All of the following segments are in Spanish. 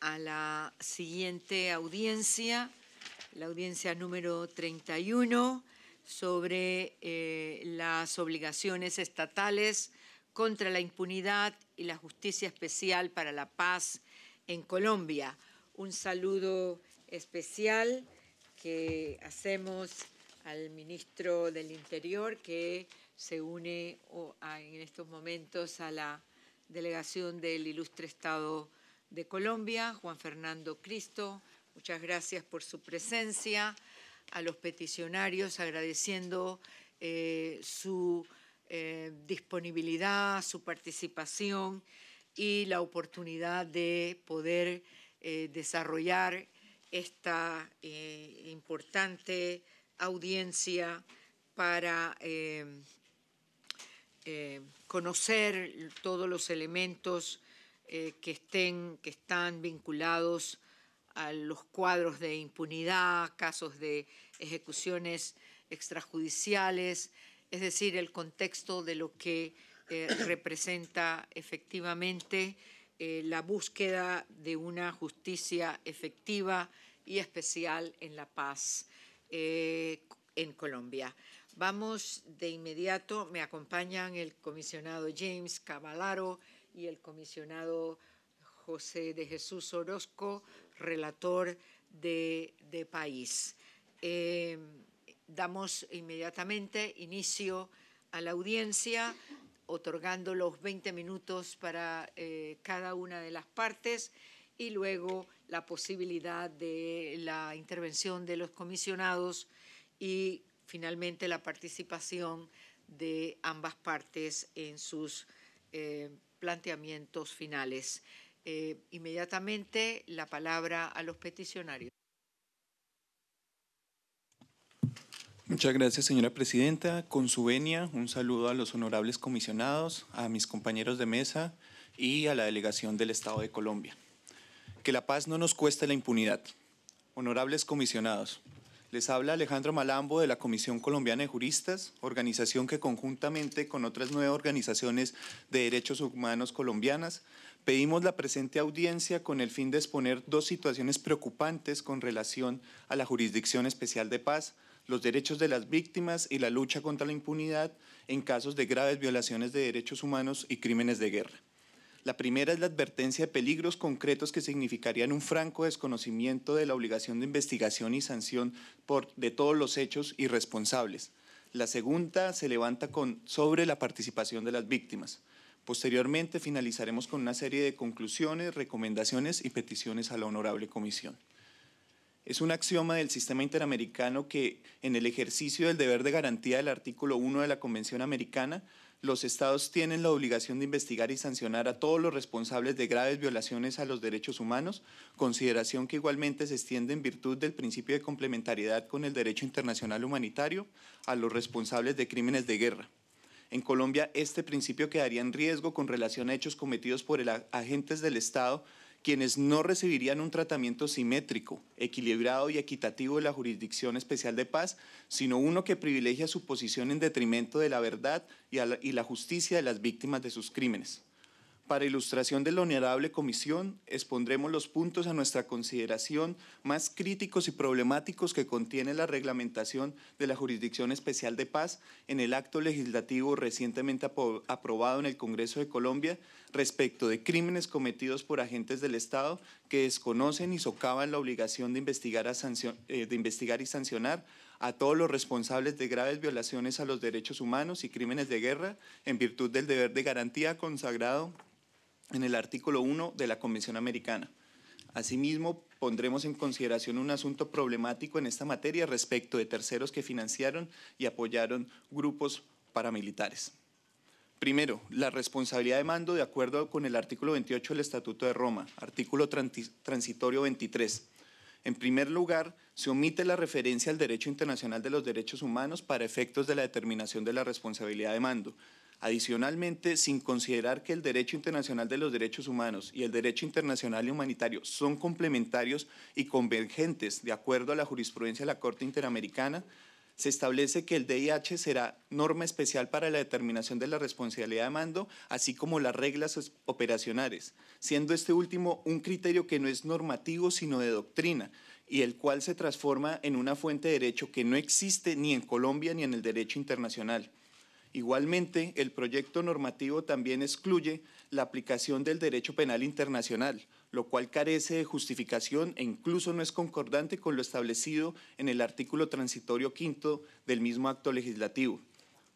A la siguiente audiencia, la audiencia número 31, sobre eh, las obligaciones estatales contra la impunidad y la justicia especial para la paz en Colombia. Un saludo especial que hacemos al ministro del Interior que se une en estos momentos a la delegación del ilustre Estado de Colombia, Juan Fernando Cristo. Muchas gracias por su presencia. A los peticionarios agradeciendo eh, su eh, disponibilidad, su participación y la oportunidad de poder eh, desarrollar esta importante audiencia para eh, eh, conocer todos los elementos eh, que están vinculados a los cuadros de impunidad, casos de ejecuciones extrajudiciales, es decir, el contexto de lo que representa efectivamente la búsqueda de una justicia efectiva y especial en la paz. Eh, en Colombia. Vamos de inmediato, me acompañan el comisionado James Cavalaro y el comisionado José de Jesús Orozco, relator de, país. Eh, damos inmediatamente inicio a la audiencia, otorgando los 20 minutos para eh, cada una de las partes y luego la posibilidad de la intervención de los comisionados y finalmente la participación de ambas partes en sus eh, planteamientos finales. Eh, inmediatamente la palabra a los peticionarios. Muchas gracias, señora presidenta. Con su venia, un saludo a los honorables comisionados, a mis compañeros de mesa y a la delegación del Estado de Colombia. Que la paz no nos cueste la impunidad. Honorables comisionados, les habla Alejandro Malambo de la Comisión Colombiana de Juristas, organización que conjuntamente con otras nueve organizaciones de derechos humanos colombianas pedimos la presente audiencia con el fin de exponer dos situaciones preocupantes con relación a la Jurisdicción Especial de Paz, los derechos de las víctimas y la lucha contra la impunidad en casos de graves violaciones de derechos humanos y crímenes de guerra. La primera es la advertencia de peligros concretos que significarían un franco desconocimiento de la obligación de investigación y sanción por, de todos los hechos irresponsables. La segunda se levanta sobre la participación de las víctimas. Posteriormente finalizaremos con una serie de conclusiones, recomendaciones y peticiones a la Honorable Comisión. Es un axioma del sistema interamericano que, en el ejercicio del deber de garantía del artículo 1 de la Convención Americana, los estados tienen la obligación de investigar y sancionar a todos los responsables de graves violaciones a los derechos humanos, consideración que igualmente se extiende en virtud del principio de complementariedad con el derecho internacional humanitario a los responsables de crímenes de guerra. En Colombia, este principio quedaría en riesgo con relación a hechos cometidos por agentes del Estado quienes no recibirían un tratamiento simétrico, equilibrado y equitativo de la Jurisdicción Especial de Paz, sino uno que privilegia su posición en detrimento de la verdad y, la, y la justicia de las víctimas de sus crímenes. Para ilustración de la honorable comisión, expondremos los puntos a nuestra consideración más críticos y problemáticos que contiene la reglamentación de la Jurisdicción Especial de Paz en el acto legislativo recientemente aprobado en el Congreso de Colombia respecto de crímenes cometidos por agentes del Estado que desconocen y socavan la obligación eh, de investigar y sancionar a todos los responsables de graves violaciones a los derechos humanos y crímenes de guerra en virtud del deber de garantía consagrado en el artículo 1 de la Convención Americana. Asimismo, pondremos en consideración un asunto problemático en esta materia respecto de terceros que financiaron y apoyaron grupos paramilitares. Primero, la responsabilidad de mando de acuerdo con el artículo 28 del Estatuto de Roma, artículo transitorio 23. En primer lugar, se omite la referencia al derecho internacional de los derechos humanos para efectos de la determinación de la responsabilidad de mando, Adicionalmente, sin considerar que el derecho internacional de los derechos humanos y el derecho internacional y humanitario son complementarios y convergentes de acuerdo a la jurisprudencia de la Corte Interamericana, se establece que el DIH será norma especial para la determinación de la responsabilidad de mando, así como las reglas operacionales, siendo este último un criterio que no es normativo sino de doctrina y el cual se transforma en una fuente de derecho que no existe ni en Colombia ni en el derecho internacional. Igualmente, el proyecto normativo también excluye la aplicación del derecho penal internacional, lo cual carece de justificación e incluso no es concordante con lo establecido en el artículo transitorio quinto del mismo acto legislativo.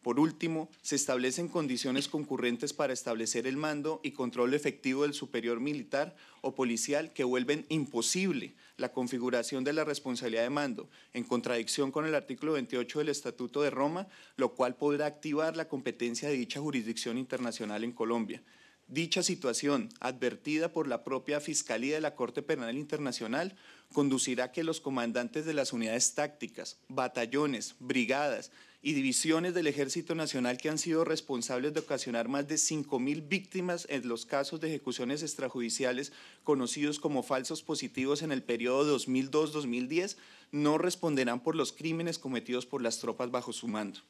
Por último, se establecen condiciones concurrentes para establecer el mando y control efectivo del superior militar o policial que vuelven imposible la configuración de la responsabilidad de mando, en contradicción con el artículo 28 del Estatuto de Roma, lo cual podrá activar la competencia de dicha jurisdicción internacional en Colombia. Dicha situación, advertida por la propia Fiscalía de la Corte Penal Internacional, conducirá a que los comandantes de las unidades tácticas, batallones, brigadas, y divisiones del Ejército Nacional que han sido responsables de ocasionar más de 5.000 víctimas en los casos de ejecuciones extrajudiciales conocidos como falsos positivos en el periodo 2002-2010, no responderán por los crímenes cometidos por las tropas bajo su mando.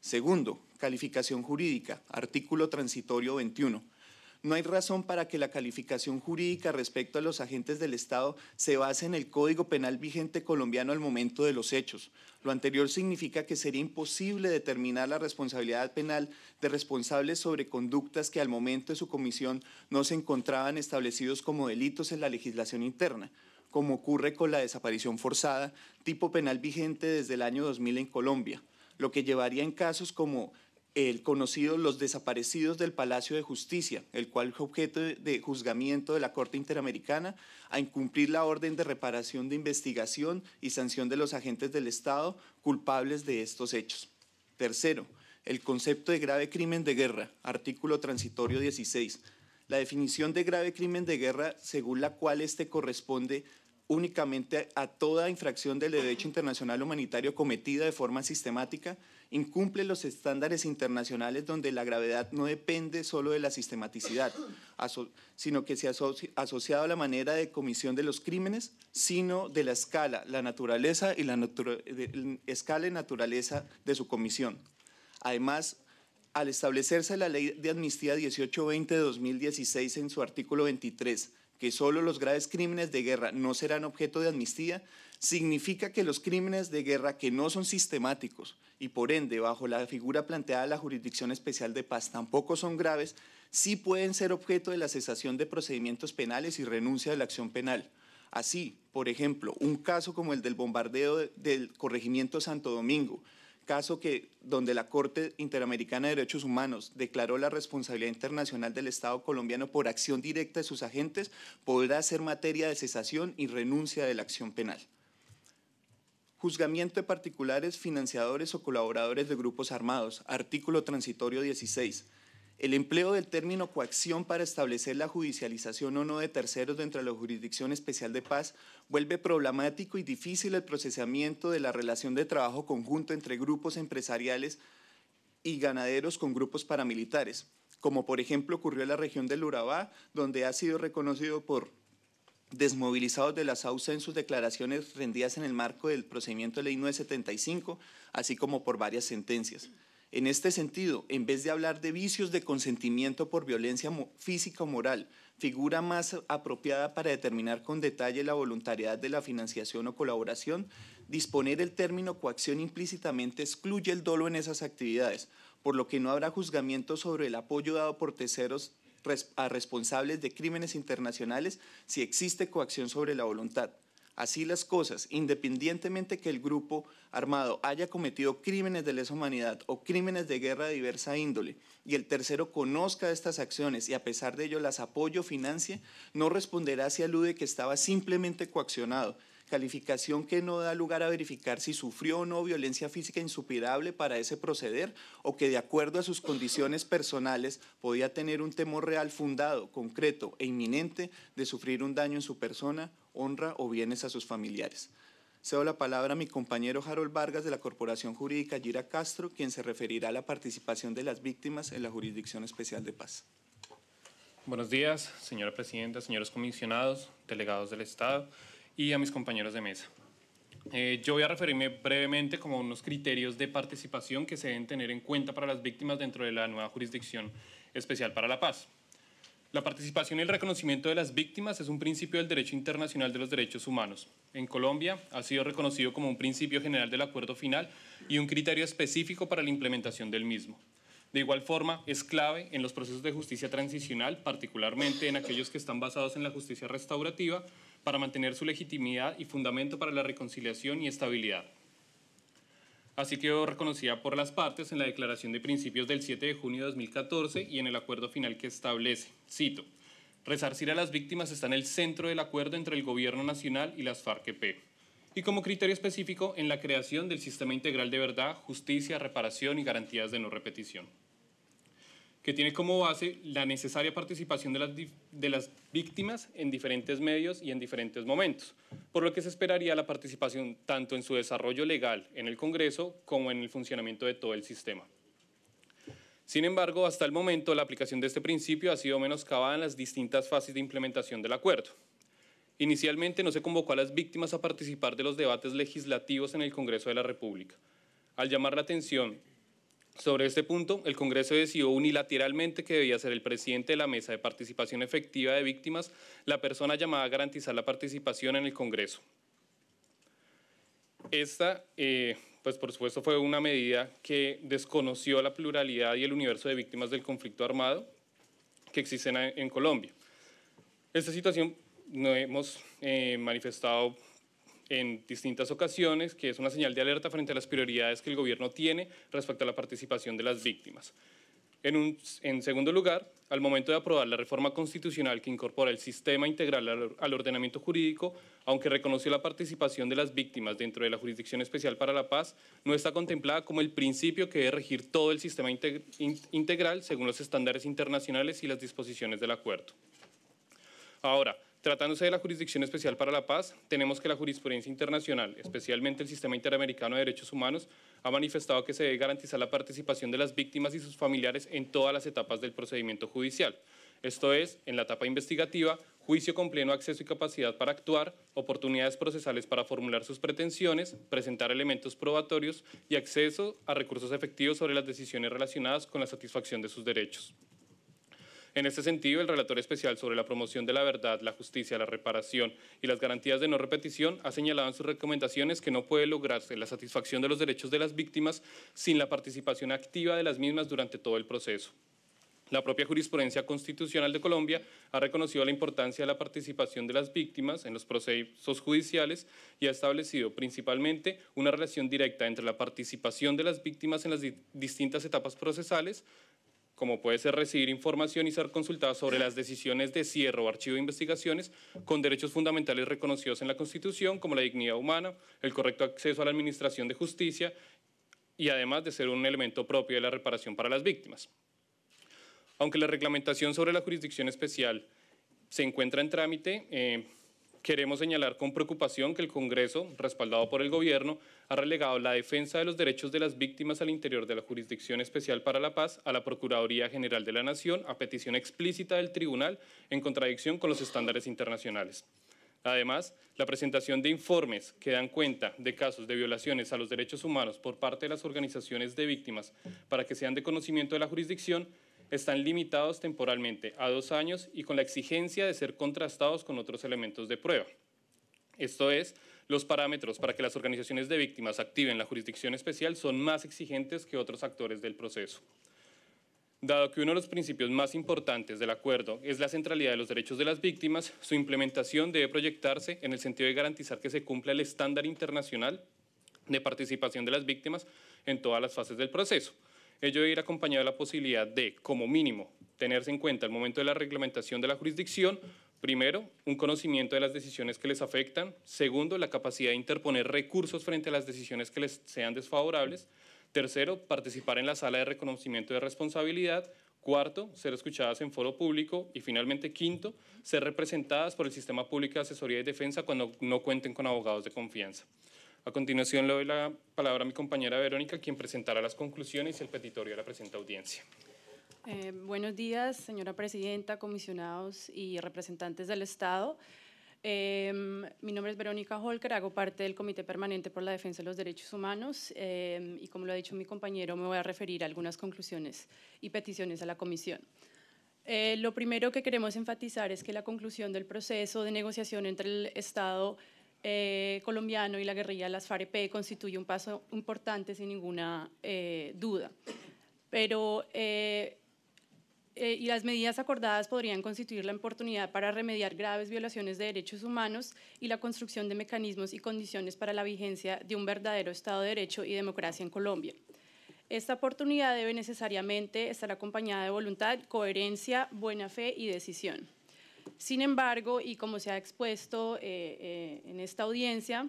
Segundo, calificación jurídica, artículo transitorio 21 no hay razón para que la calificación jurídica respecto a los agentes del Estado se base en el Código Penal vigente colombiano al momento de los hechos. Lo anterior significa que sería imposible determinar la responsabilidad penal de responsables sobre conductas que al momento de su comisión no se encontraban establecidos como delitos en la legislación interna como ocurre con la desaparición forzada, tipo penal vigente desde el año 2000 en Colombia, lo que llevaría en casos como el conocido Los desaparecidos del Palacio de Justicia, el cual fue objeto de juzgamiento de la Corte Interamericana a incumplir la orden de reparación de investigación y sanción de los agentes del Estado culpables de estos hechos. Tercero, el concepto de grave crimen de guerra, artículo transitorio 16. La definición de grave crimen de guerra, según la cual este corresponde únicamente a toda infracción del derecho internacional humanitario cometida de forma sistemática, incumple los estándares internacionales donde la gravedad no depende solo de la sistematicidad, sino que se ha asociado a la manera de comisión de los crímenes, sino de la escala, la naturaleza y la escala y naturaleza de su comisión. Además, al establecerse la ley de amnistía 1820 de 2016 en su artículo 23, que solo los graves crímenes de guerra no serán objeto de amnistía, significa que los crímenes de guerra que no son sistemáticos y por ende bajo la figura planteada de la Jurisdicción Especial de Paz tampoco son graves, sí pueden ser objeto de la cesación de procedimientos penales y renuncia de la acción penal. Así, por ejemplo, un caso como el del bombardeo del corregimiento Santo Domingo, caso que, donde la Corte Interamericana de Derechos Humanos declaró la responsabilidad internacional del Estado colombiano por acción directa de sus agentes, podrá ser materia de cesación y renuncia de la acción penal. Juzgamiento de particulares, financiadores o colaboradores de grupos armados. Artículo transitorio 16 el empleo del término coacción para establecer la judicialización o no de terceros dentro de la Jurisdicción Especial de Paz vuelve problemático y difícil el procesamiento de la relación de trabajo conjunto entre grupos empresariales y ganaderos con grupos paramilitares, como por ejemplo ocurrió en la región del Urabá, donde ha sido reconocido por desmovilizados de las SAUSA en sus declaraciones rendidas en el marco del procedimiento de ley 975, así como por varias sentencias. En este sentido, en vez de hablar de vicios de consentimiento por violencia física o moral, figura más apropiada para determinar con detalle la voluntariedad de la financiación o colaboración, disponer el término coacción implícitamente excluye el dolo en esas actividades, por lo que no habrá juzgamiento sobre el apoyo dado por terceros a responsables de crímenes internacionales si existe coacción sobre la voluntad. Así las cosas, independientemente que el grupo armado haya cometido crímenes de lesa humanidad o crímenes de guerra de diversa índole, y el tercero conozca estas acciones y a pesar de ello las apoyo o financie, no responderá si alude que estaba simplemente coaccionado calificación que no da lugar a verificar si sufrió o no violencia física insuperable para ese proceder o que de acuerdo a sus condiciones personales podía tener un temor real fundado, concreto e inminente de sufrir un daño en su persona, honra o bienes a sus familiares. Cedo la palabra a mi compañero Harold Vargas de la Corporación Jurídica Gira Castro, quien se referirá a la participación de las víctimas en la Jurisdicción Especial de Paz. Buenos días, señora presidenta, señores comisionados, delegados del Estado y a mis compañeros de mesa. Eh, yo voy a referirme brevemente como unos criterios de participación que se deben tener en cuenta para las víctimas dentro de la nueva jurisdicción especial para la paz. La participación y el reconocimiento de las víctimas es un principio del derecho internacional de los derechos humanos. En Colombia ha sido reconocido como un principio general del acuerdo final y un criterio específico para la implementación del mismo. De igual forma, es clave en los procesos de justicia transicional, particularmente en aquellos que están basados en la justicia restaurativa, para mantener su legitimidad y fundamento para la reconciliación y estabilidad. Así quedó reconocida por las partes en la Declaración de Principios del 7 de junio de 2014 y en el acuerdo final que establece, cito, resarcir a las víctimas está en el centro del acuerdo entre el Gobierno Nacional y las farc y como criterio específico en la creación del Sistema Integral de Verdad, Justicia, Reparación y Garantías de No Repetición que tiene como base la necesaria participación de las, víctimas en diferentes medios y en diferentes momentos, por lo que se esperaría la participación tanto en su desarrollo legal en el Congreso como en el funcionamiento de todo el sistema. Sin embargo, hasta el momento la aplicación de este principio ha sido menoscabada en las distintas fases de implementación del acuerdo. Inicialmente no se convocó a las víctimas a participar de los debates legislativos en el Congreso de la República. Al llamar la atención sobre este punto, el Congreso decidió unilateralmente que debía ser el presidente de la Mesa de Participación Efectiva de Víctimas la persona llamada a garantizar la participación en el Congreso. Esta, eh, pues por supuesto, fue una medida que desconoció la pluralidad y el universo de víctimas del conflicto armado que existen en Colombia. Esta situación no hemos eh, manifestado en distintas ocasiones, que es una señal de alerta frente a las prioridades que el gobierno tiene respecto a la participación de las víctimas. En, segundo lugar, al momento de aprobar la reforma constitucional que incorpora el sistema integral al, ordenamiento jurídico, aunque reconoció la participación de las víctimas dentro de la Jurisdicción Especial para la Paz, no está contemplada como el principio que debe regir todo el sistema integral según los estándares internacionales y las disposiciones del acuerdo. Ahora, Tratándose de la Jurisdicción Especial para la Paz, tenemos que la jurisprudencia internacional, especialmente el Sistema Interamericano de Derechos Humanos, ha manifestado que se debe garantizar la participación de las víctimas y sus familiares en todas las etapas del procedimiento judicial, esto es, en la etapa investigativa, juicio con pleno acceso y capacidad para actuar, oportunidades procesales para formular sus pretensiones, presentar elementos probatorios y acceso a recursos efectivos sobre las decisiones relacionadas con la satisfacción de sus derechos. En este sentido, el relator especial sobre la promoción de la verdad, la justicia, la reparación y las garantías de no repetición ha señalado en sus recomendaciones que no puede lograrse la satisfacción de los derechos de las víctimas sin la participación activa de las mismas durante todo el proceso. La propia jurisprudencia constitucional de Colombia ha reconocido la importancia de la participación de las víctimas en los procesos judiciales y ha establecido principalmente una relación directa entre la participación de las víctimas en las distintas etapas procesales como puede ser recibir información y ser consultada sobre las decisiones de cierre o archivo de investigaciones con derechos fundamentales reconocidos en la Constitución, como la dignidad humana, el correcto acceso a la administración de justicia y además de ser un elemento propio de la reparación para las víctimas. Aunque la reglamentación sobre la jurisdicción especial se encuentra en trámite, eh, Queremos señalar con preocupación que el Congreso, respaldado por el Gobierno, ha relegado la defensa de los derechos de las víctimas al interior de la Jurisdicción Especial para la Paz a la Procuraduría General de la Nación a petición explícita del Tribunal en contradicción con los estándares internacionales. Además, la presentación de informes que dan cuenta de casos de violaciones a los derechos humanos por parte de las organizaciones de víctimas para que sean de conocimiento de la jurisdicción están limitados temporalmente a dos años y con la exigencia de ser contrastados con otros elementos de prueba. Esto es, los parámetros para que las organizaciones de víctimas activen la jurisdicción especial son más exigentes que otros actores del proceso. Dado que uno de los principios más importantes del acuerdo es la centralidad de los derechos de las víctimas, su implementación debe proyectarse en el sentido de garantizar que se cumpla el estándar internacional de participación de las víctimas en todas las fases del proceso, ello debe ir acompañado de la posibilidad de, como mínimo, tenerse en cuenta al momento de la reglamentación de la jurisdicción, primero, un conocimiento de las decisiones que les afectan, segundo, la capacidad de interponer recursos frente a las decisiones que les sean desfavorables, tercero, participar en la sala de reconocimiento de responsabilidad, Cuarto, ser escuchadas en foro público. Y finalmente, quinto, ser representadas por el sistema público de asesoría y defensa cuando no cuenten con abogados de confianza. A continuación le doy la palabra a mi compañera Verónica, quien presentará las conclusiones y el petitorio a la presente audiencia. Eh, buenos días, señora presidenta, comisionados y representantes del Estado. Eh, mi nombre es Verónica Holker, hago parte del Comité Permanente por la Defensa de los Derechos Humanos eh, y como lo ha dicho mi compañero, me voy a referir a algunas conclusiones y peticiones a la comisión. lo primero que queremos enfatizar es que la conclusión del proceso de negociación entre el Estado y eh, colombiano y la guerrilla las FARC e constituye un paso importante sin ninguna eh, duda. Pero, eh, y las medidas acordadas podrían constituir la oportunidad para remediar graves violaciones de derechos humanos y la construcción de mecanismos y condiciones para la vigencia de un verdadero Estado de Derecho y democracia en Colombia. Esta oportunidad debe necesariamente estar acompañada de voluntad, coherencia, buena fe y decisión. Sin embargo, y como se ha expuesto eh, eh, en esta audiencia,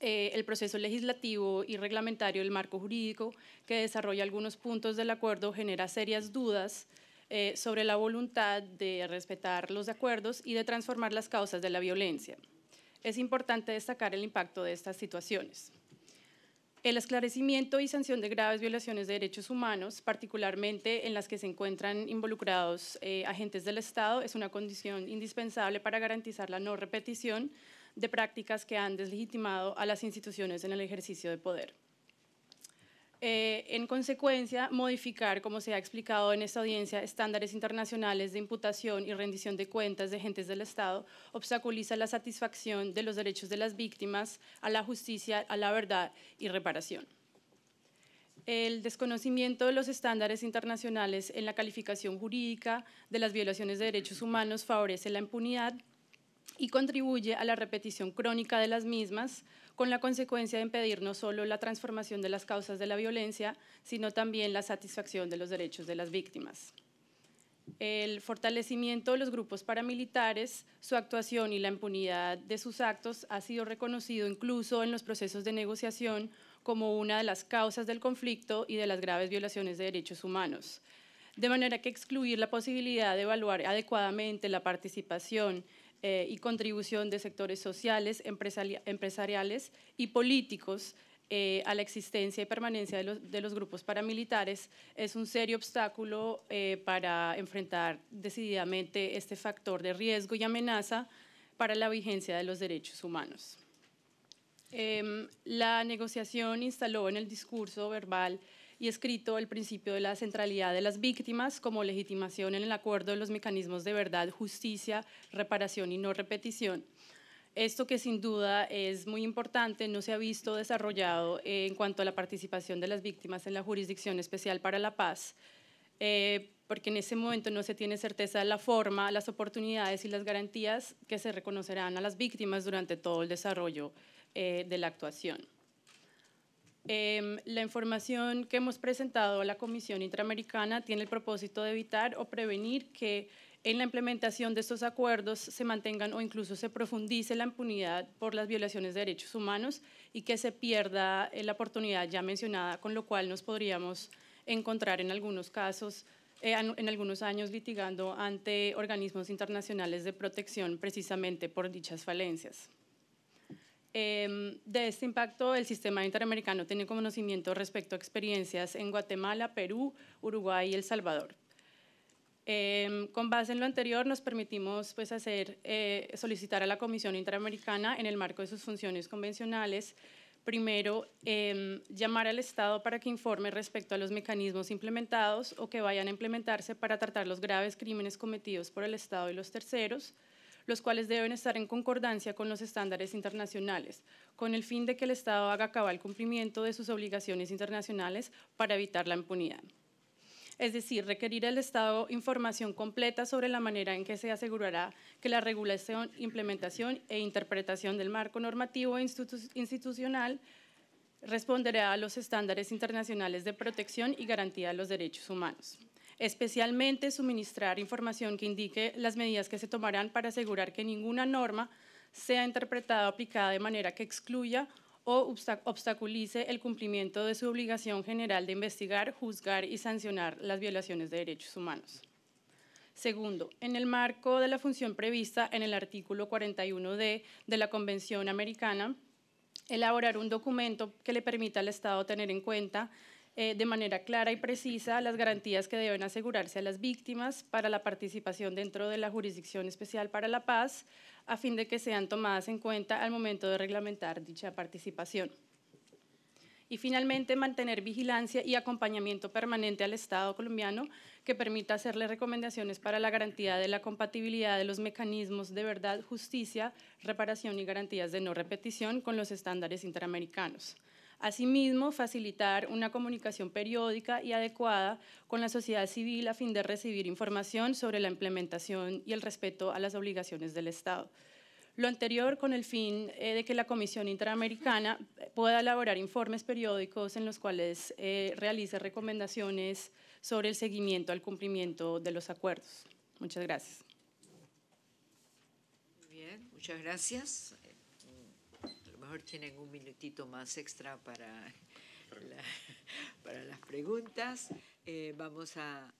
eh, el proceso legislativo y reglamentario el marco jurídico que desarrolla algunos puntos del acuerdo genera serias dudas sobre la voluntad de respetar los acuerdos y de transformar las causas de la violencia. Es importante destacar el impacto de estas situaciones. El esclarecimiento y sanción de graves violaciones de derechos humanos, particularmente en las que se encuentran involucrados eh, agentes del Estado, es una condición indispensable para garantizar la no repetición de prácticas que han deslegitimado a las instituciones en el ejercicio de poder. Eh, en consecuencia, modificar, como se ha explicado en esta audiencia, estándares internacionales de imputación y rendición de cuentas de agentes del Estado obstaculiza la satisfacción de los derechos de las víctimas a la justicia, a la verdad y reparación. El desconocimiento de los estándares internacionales en la calificación jurídica de las violaciones de derechos humanos favorece la impunidad y contribuye a la repetición crónica de las mismas, con la consecuencia de impedir no solo la transformación de las causas de la violencia, sino también la satisfacción de los derechos de las víctimas. El fortalecimiento de los grupos paramilitares, su actuación y la impunidad de sus actos ha sido reconocido incluso en los procesos de negociación como una de las causas del conflicto y de las graves violaciones de derechos humanos. De manera que excluir la posibilidad de evaluar adecuadamente la participación eh, y contribución de sectores sociales, empresariales y políticos eh, a la existencia y permanencia de los, grupos paramilitares es un serio obstáculo eh, para enfrentar decididamente este factor de riesgo y amenaza para la vigencia de los derechos humanos. Em, la negociación instaló en el discurso verbal y escrito el principio de la centralidad de las víctimas como legitimación en el acuerdo de los mecanismos de verdad, justicia, reparación y no repetición. Esto que sin duda es muy importante, no se ha visto desarrollado en cuanto a la participación de las víctimas en la Jurisdicción Especial para la Paz, eh, porque en ese momento no se tiene certeza de la forma, las oportunidades y las garantías que se reconocerán a las víctimas durante todo el desarrollo eh, de la actuación. Em, la información que hemos presentado a la Comisión Interamericana tiene el propósito de evitar o prevenir que en la implementación de estos acuerdos se mantengan o incluso se profundice la impunidad por las violaciones de derechos humanos y que se pierda eh, la oportunidad ya mencionada, con lo cual nos podríamos encontrar en algunos casos, eh, en algunos años litigando ante organismos internacionales de protección precisamente por dichas falencias. Em, de este impacto, el sistema interamericano tiene conocimiento respecto a experiencias en Guatemala, Perú, Uruguay y El Salvador. Em, con base en lo anterior, nos permitimos pues, hacer, eh, solicitar a la Comisión Interamericana, en el marco de sus funciones convencionales, primero, em, llamar al Estado para que informe respecto a los mecanismos implementados o que vayan a implementarse para tratar los graves crímenes cometidos por el Estado y los terceros los cuales deben estar en concordancia con los estándares internacionales, con el fin de que el Estado haga cabal cumplimiento de sus obligaciones internacionales para evitar la impunidad es decir, requerir al Estado información completa sobre la manera en que se asegurará que la regulación, implementación e interpretación del marco normativo e institucional responderá a los estándares internacionales de protección y garantía de los derechos humanos especialmente suministrar información que indique las medidas que se tomarán para asegurar que ninguna norma sea interpretada o aplicada de manera que excluya o obstaculice el cumplimiento de su obligación general de investigar, juzgar y sancionar las violaciones de derechos humanos. Segundo, en el marco de la función prevista en el artículo 41D de la Convención Americana, elaborar un documento que le permita al Estado tener en cuenta eh, de manera clara y precisa las garantías que deben asegurarse a las víctimas para la participación dentro de la Jurisdicción Especial para la Paz, a fin de que sean tomadas en cuenta al momento de reglamentar dicha participación. Y finalmente, mantener vigilancia y acompañamiento permanente al Estado colombiano que permita hacerle recomendaciones para la garantía de la compatibilidad de los mecanismos de verdad, justicia, reparación y garantías de no repetición con los estándares interamericanos. Asimismo, facilitar una comunicación periódica y adecuada con la sociedad civil a fin de recibir información sobre la implementación y el respeto a las obligaciones del Estado. Lo anterior con el fin eh, de que la Comisión Interamericana eh, pueda elaborar informes periódicos en los cuales eh, realice recomendaciones sobre el seguimiento al cumplimiento de los acuerdos. Muchas gracias. bien, muchas gracias mejor tienen un minutito más extra para, para las preguntas. Eh, vamos a,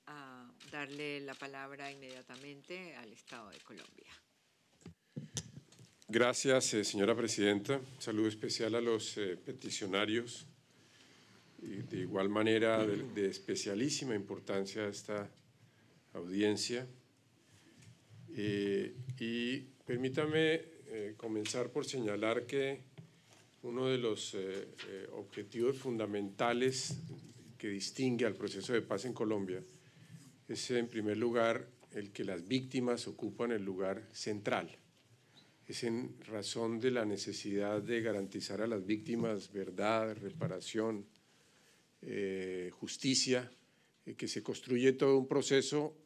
darle la palabra inmediatamente al Estado de Colombia. Gracias, eh, señora presidenta. Saludo especial a los eh, peticionarios. Y de igual manera, de, especialísima importancia esta audiencia. y permítame comenzar por señalar que uno de los eh, eh, objetivos fundamentales que distingue al proceso de paz en Colombia es, en primer lugar, el que las víctimas ocupan el lugar central. Es en razón de la necesidad de garantizar a las víctimas verdad, reparación, eh, justicia, que se construye todo un proceso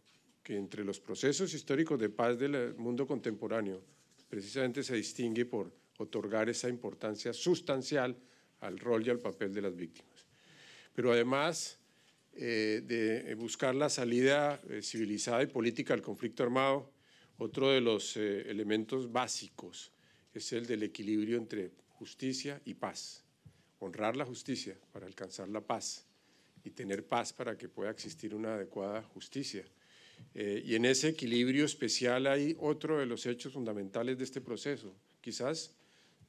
que entre los procesos históricos de paz del mundo contemporáneo precisamente se distingue por otorgar esa importancia sustancial al rol y al papel de las víctimas. Pero además eh, de buscar la salida eh, civilizada y política al conflicto armado, otro de los eh, elementos básicos es el del equilibrio entre justicia y paz. Honrar la justicia para alcanzar la paz y tener paz para que pueda existir una adecuada justicia. y en ese equilibrio especial hay otro de los hechos fundamentales de este proceso, quizás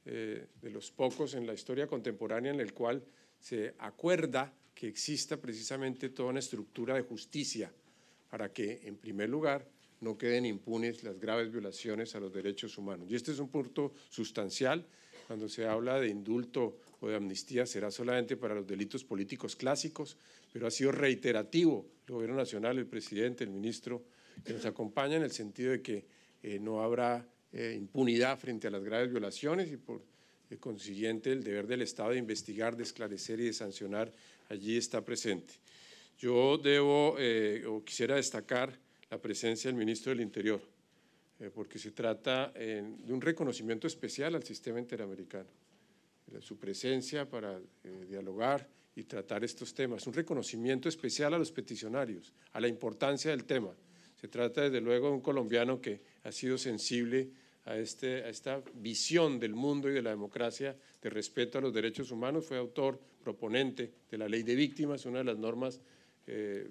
eh, de los pocos en la historia contemporánea en el cual se acuerda que exista precisamente toda una estructura de justicia para que, en primer lugar, no queden impunes las graves violaciones a los derechos humanos. Y este es un punto sustancial. Cuando se habla de indulto o de amnistía será solamente para los delitos políticos clásicos, pero ha sido reiterativo el Gobierno Nacional, el presidente, el ministro, que nos acompaña en el sentido de que eh, no habrá eh, impunidad frente a las graves violaciones y por eh, consiguiente el deber del Estado de investigar, de esclarecer y de sancionar allí está presente. Yo debo eh, o quisiera destacar la presencia del ministro del Interior, porque se trata de un reconocimiento especial al sistema interamericano, su presencia para dialogar y tratar estos temas, un reconocimiento especial a los peticionarios, a la importancia del tema. Se trata desde luego de un colombiano que ha sido sensible este, a, esta visión del mundo y de la democracia de respeto a los derechos humanos. Fue autor, proponente de la ley de víctimas, una de las normas eh,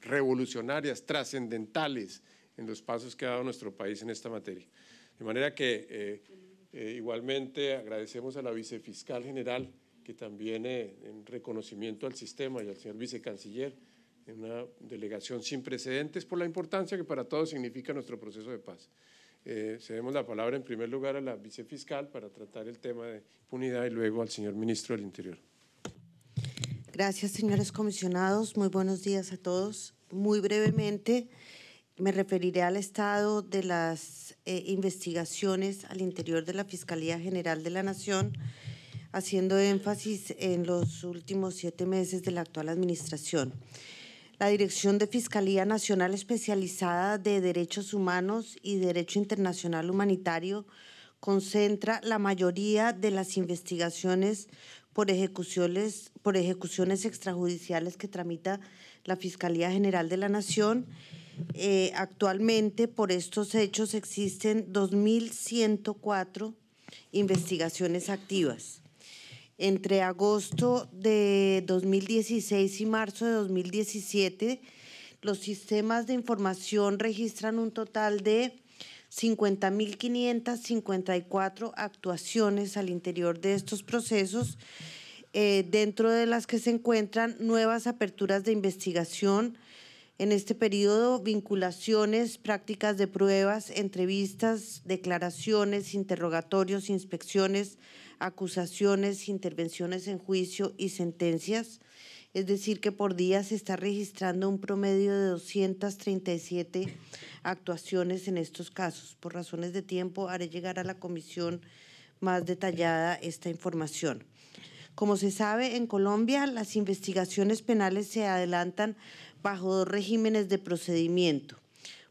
revolucionarias, trascendentales en los pasos que ha dado nuestro país en esta materia. De manera que eh, eh, igualmente agradecemos a la vicefiscal general, que también en reconocimiento al sistema y al señor vicecanciller, en una delegación sin precedentes por la importancia que para todos significa nuestro proceso de paz eh, cedemos la palabra en primer lugar a la vicefiscal para tratar el tema de impunidad y luego al señor ministro del Interior. Gracias, señores comisionados. Muy buenos días a todos. Muy brevemente me referiré al estado de las eh, investigaciones al interior de la Fiscalía General de la Nación, haciendo énfasis en los últimos siete meses de la actual administración la Dirección de Fiscalía Nacional Especializada de Derechos Humanos y Derecho Internacional Humanitario concentra la mayoría de las investigaciones por ejecuciones, por ejecuciones extrajudiciales que tramita la Fiscalía General de la Nación. Eh, actualmente por estos hechos existen 2.104 investigaciones activas entre agosto de 2016 y marzo de 2017, los sistemas de información registran un total de 50.554 actuaciones al interior de estos procesos, eh, dentro de las que se encuentran nuevas aperturas de investigación, en este periodo, vinculaciones, prácticas de pruebas, entrevistas, declaraciones, interrogatorios, inspecciones, acusaciones, intervenciones en juicio y sentencias. Es decir, que por día se está registrando un promedio de 237 actuaciones en estos casos. Por razones de tiempo haré llegar a la comisión más detallada esta información. Como se sabe, en Colombia las investigaciones penales se adelantan bajo dos regímenes de procedimiento.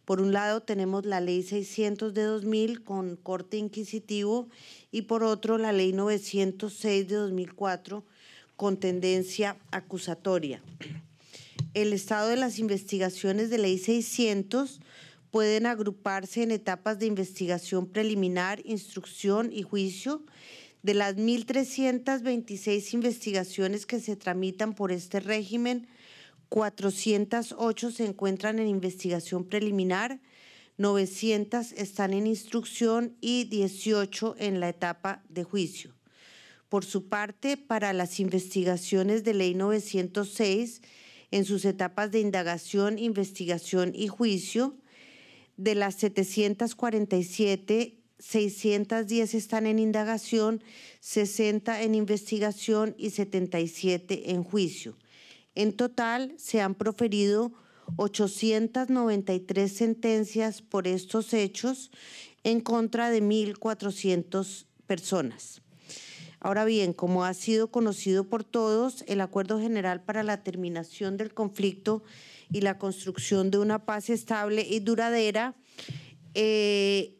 Por un lado tenemos la ley 600 de 2000 con corte inquisitivo y por otro la ley 906 de 2004 con tendencia acusatoria. El estado de las investigaciones de ley 600 pueden agruparse en etapas de investigación preliminar, instrucción y juicio. De las 1.326 investigaciones que se tramitan por este régimen, 408 se encuentran en investigación preliminar, 900 están en instrucción y 18 en la etapa de juicio. Por su parte, para las investigaciones de ley 906, en sus etapas de indagación, investigación y juicio, de las 747, 610 están en indagación, 60 en investigación y 77 en juicio. En total se han proferido 893 sentencias por estos hechos en contra de 1.400 personas. Ahora bien, como ha sido conocido por todos, el Acuerdo General para la Terminación del Conflicto y la Construcción de una Paz Estable y Duradera, eh,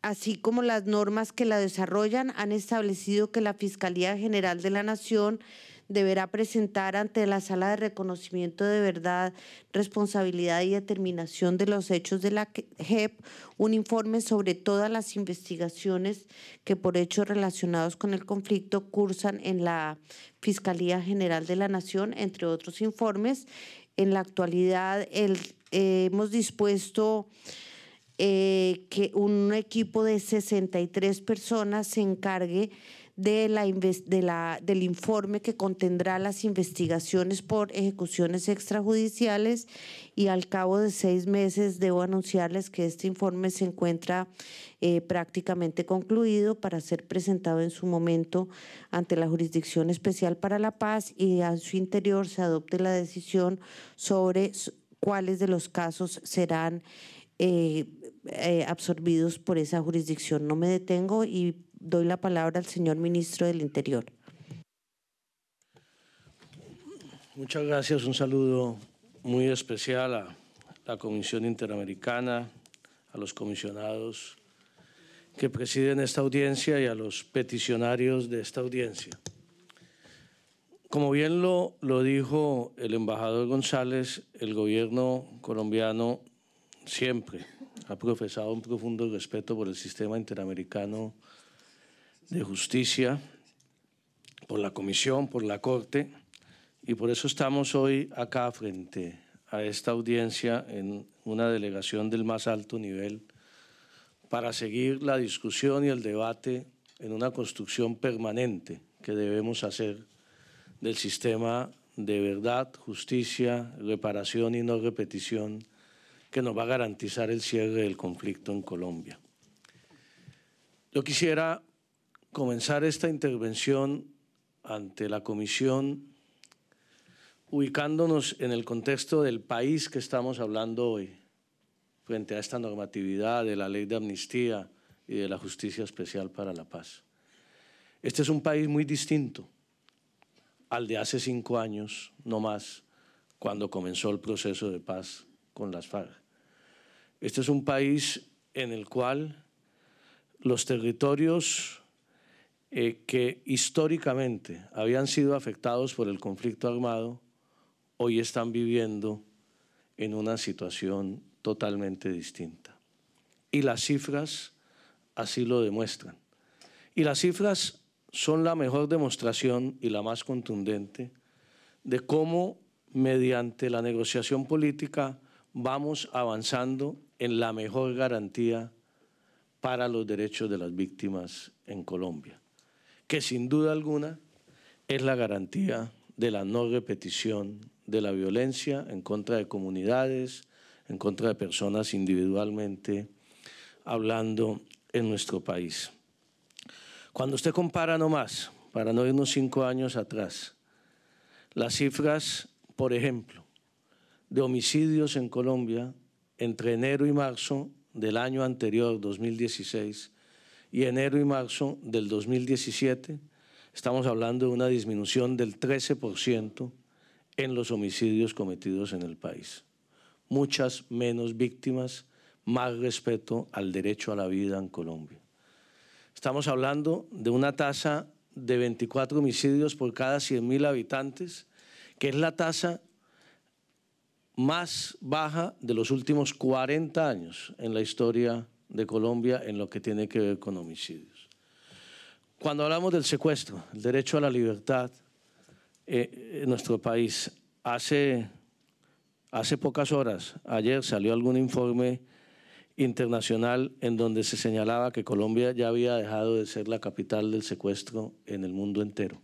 así como las normas que la desarrollan, han establecido que la Fiscalía General de la Nación deberá presentar ante la Sala de Reconocimiento de Verdad, Responsabilidad y Determinación de los Hechos de la JEP un informe sobre todas las investigaciones que por hechos relacionados con el conflicto cursan en la Fiscalía General de la Nación, entre otros informes. En la actualidad eh, hemos dispuesto... Eh, que un equipo de 63 personas se encargue de la, de la, del informe que contendrá las investigaciones por ejecuciones extrajudiciales y al cabo de seis meses debo anunciarles que este informe se encuentra eh, prácticamente concluido para ser presentado en su momento ante la Jurisdicción Especial para la Paz y a su interior se adopte la decisión sobre cuáles de los casos serán eh, eh, absorbidos por esa jurisdicción. No me detengo y doy la palabra al señor ministro del Interior. Muchas gracias, un saludo muy especial a la Comisión Interamericana, a los comisionados que presiden esta audiencia y a los peticionarios de esta audiencia. Como bien lo, dijo el embajador González, el gobierno colombiano siempre ha profesado un profundo respeto por el sistema interamericano de Justicia, por la Comisión, por la Corte, y por eso estamos hoy acá frente a esta audiencia en una delegación del más alto nivel para seguir la discusión y el debate en una construcción permanente que debemos hacer del sistema de verdad, justicia, reparación y no repetición que nos va a garantizar el cierre del conflicto en Colombia. Yo quisiera comenzar esta intervención ante la Comisión ubicándonos en el contexto del país que estamos hablando hoy, frente a esta normatividad de la ley de amnistía y de la justicia especial para la paz. Este es un país muy distinto al de hace cinco años, no más, cuando comenzó el proceso de paz con las FARC. Este es un país en el cual los territorios eh, que históricamente habían sido afectados por el conflicto armado, hoy están viviendo en una situación totalmente distinta. Y las cifras así lo demuestran. Y las cifras son la mejor demostración y la más contundente de cómo mediante la negociación política vamos avanzando en la mejor garantía para los derechos de las víctimas en Colombia que sin duda alguna es la garantía de la no repetición de la violencia en contra de comunidades, en contra de personas individualmente hablando en nuestro país. Cuando usted compara no más, para no irnos cinco años atrás, las cifras, por ejemplo, de homicidios en Colombia entre enero y marzo del año anterior, 2016, y enero y marzo del 2017 estamos hablando de una disminución del 13% en los homicidios cometidos en el país. Muchas menos víctimas, más respeto al derecho a la vida en Colombia. Estamos hablando de una tasa de 24 homicidios por cada 100.000 habitantes, que es la tasa más baja de los últimos 40 años en la historia de Colombia en lo que tiene que ver con homicidios. Cuando hablamos del secuestro, el derecho a la libertad eh, en nuestro país, hace, hace pocas horas, ayer salió algún informe internacional en donde se señalaba que Colombia ya había dejado de ser la capital del secuestro en el mundo entero.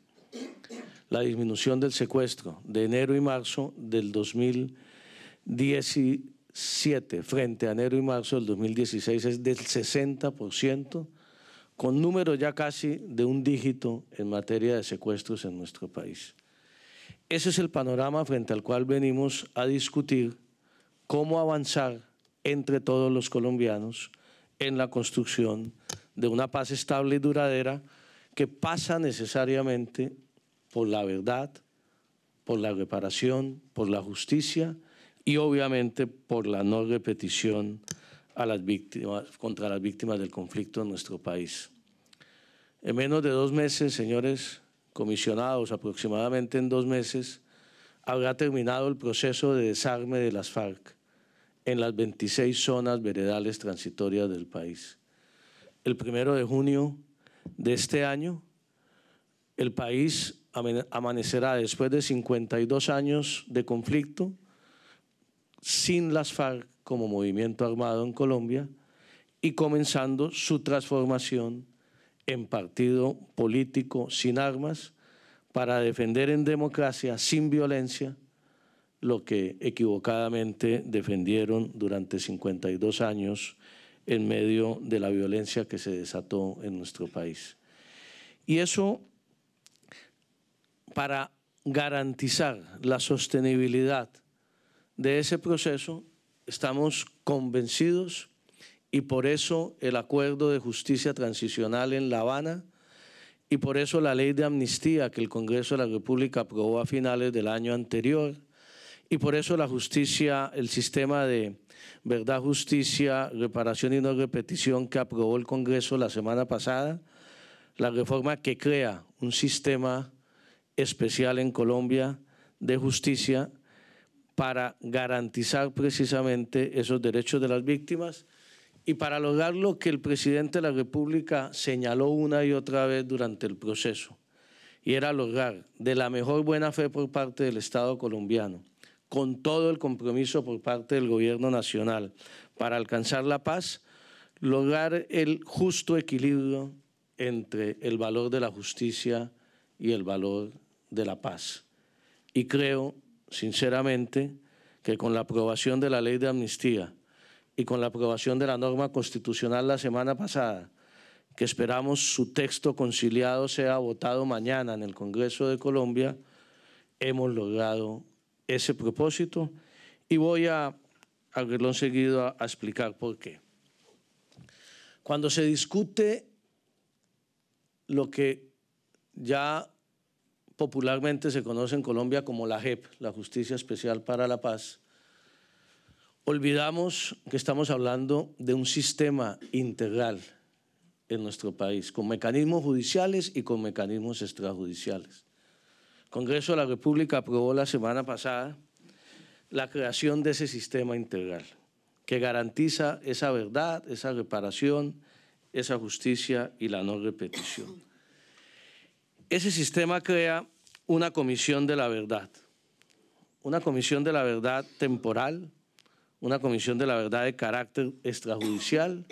La disminución del secuestro de enero y marzo del 2010 7 frente a enero y marzo del 2016 es del 60%, con números ya casi de un dígito en materia de secuestros en nuestro país. Ese es el panorama frente al cual venimos a discutir cómo avanzar entre todos los colombianos en la construcción de una paz estable y duradera que pasa necesariamente por la verdad, por la reparación, por la justicia y obviamente por la no repetición contra las víctimas del conflicto en nuestro país. En menos de dos meses, señores comisionados, aproximadamente en dos meses, habrá terminado el proceso de desarme de las FARC en las 26 zonas veredales transitorias del país. El primero de junio de este año, el país amanecerá después de 52 años de conflicto sin las FARC como movimiento armado en Colombia y comenzando su transformación en partido político sin armas para defender en democracia, sin violencia, lo que equivocadamente defendieron durante 52 años en medio de la violencia que se desató en nuestro país. Y eso para garantizar la sostenibilidad de ese proceso estamos convencidos y por eso el acuerdo de justicia transicional en La Habana y por eso la ley de amnistía que el Congreso de la República aprobó a finales del año anterior y por eso la justicia, el sistema de verdad, justicia, reparación y no repetición que aprobó el Congreso la semana pasada, la reforma que crea un sistema especial en Colombia de justicia para garantizar precisamente esos derechos de las víctimas y para lograr lo que el presidente de la República señaló una y otra vez durante el proceso, y era lograr de la mejor buena fe por parte del Estado colombiano, con todo el compromiso por parte del gobierno nacional para alcanzar la paz, lograr el justo equilibrio entre el valor de la justicia y el valor de la paz. Y creo sinceramente, que con la aprobación de la ley de amnistía y con la aprobación de la norma constitucional la semana pasada, que esperamos su texto conciliado sea votado mañana en el Congreso de Colombia, hemos logrado ese propósito y voy a, haberlo seguido, a, a explicar por qué. Cuando se discute lo que ya popularmente se conoce en Colombia como la JEP, la Justicia Especial para la Paz, olvidamos que estamos hablando de un sistema integral en nuestro país, con mecanismos judiciales y con mecanismos extrajudiciales. El Congreso de la República aprobó la semana pasada la creación de ese sistema integral que garantiza esa verdad, esa reparación, esa justicia y la no repetición. Ese sistema crea una comisión de la verdad, una comisión de la verdad temporal, una comisión de la verdad de carácter extrajudicial,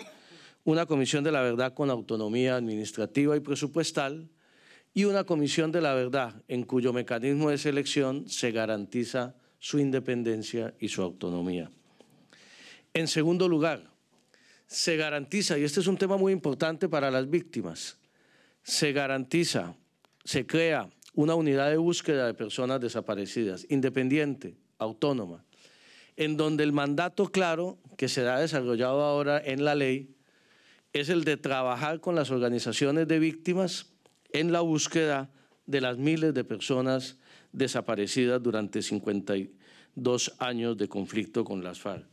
una comisión de la verdad con autonomía administrativa y presupuestal y una comisión de la verdad en cuyo mecanismo de selección se garantiza su independencia y su autonomía. En segundo lugar, se garantiza, y este es un tema muy importante para las víctimas, se garantiza se crea una unidad de búsqueda de personas desaparecidas, independiente, autónoma, en donde el mandato claro que será desarrollado ahora en la ley es el de trabajar con las organizaciones de víctimas en la búsqueda de las miles de personas desaparecidas durante 52 años de conflicto con las FARC.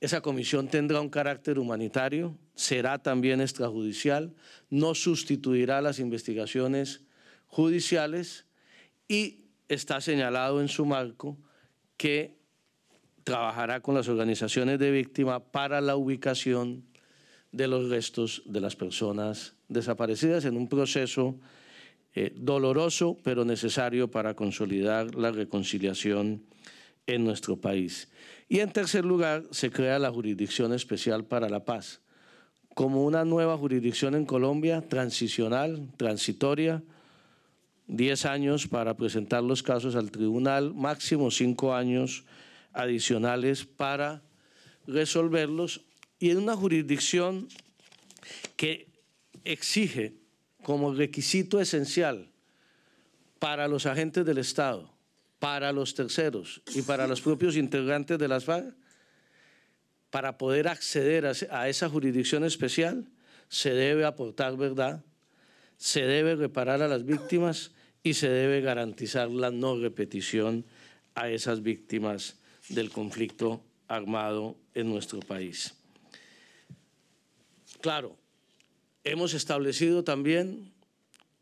Esa comisión tendrá un carácter humanitario, será también extrajudicial, no sustituirá las investigaciones judiciales y está señalado en su marco que trabajará con las organizaciones de víctima para la ubicación de los restos de las personas desaparecidas en un proceso eh, doloroso pero necesario para consolidar la reconciliación en nuestro país. Y en tercer lugar, se crea la Jurisdicción Especial para la Paz, como una nueva jurisdicción en Colombia, transicional, transitoria, 10 años para presentar los casos al tribunal, máximo 5 años adicionales para resolverlos y en una jurisdicción que exige como requisito esencial para los agentes del Estado, para los terceros y para los propios integrantes de las FARC, para poder acceder a esa jurisdicción especial, se debe aportar verdad se debe reparar a las víctimas y se debe garantizar la no repetición a esas víctimas del conflicto armado en nuestro país. Claro, hemos establecido también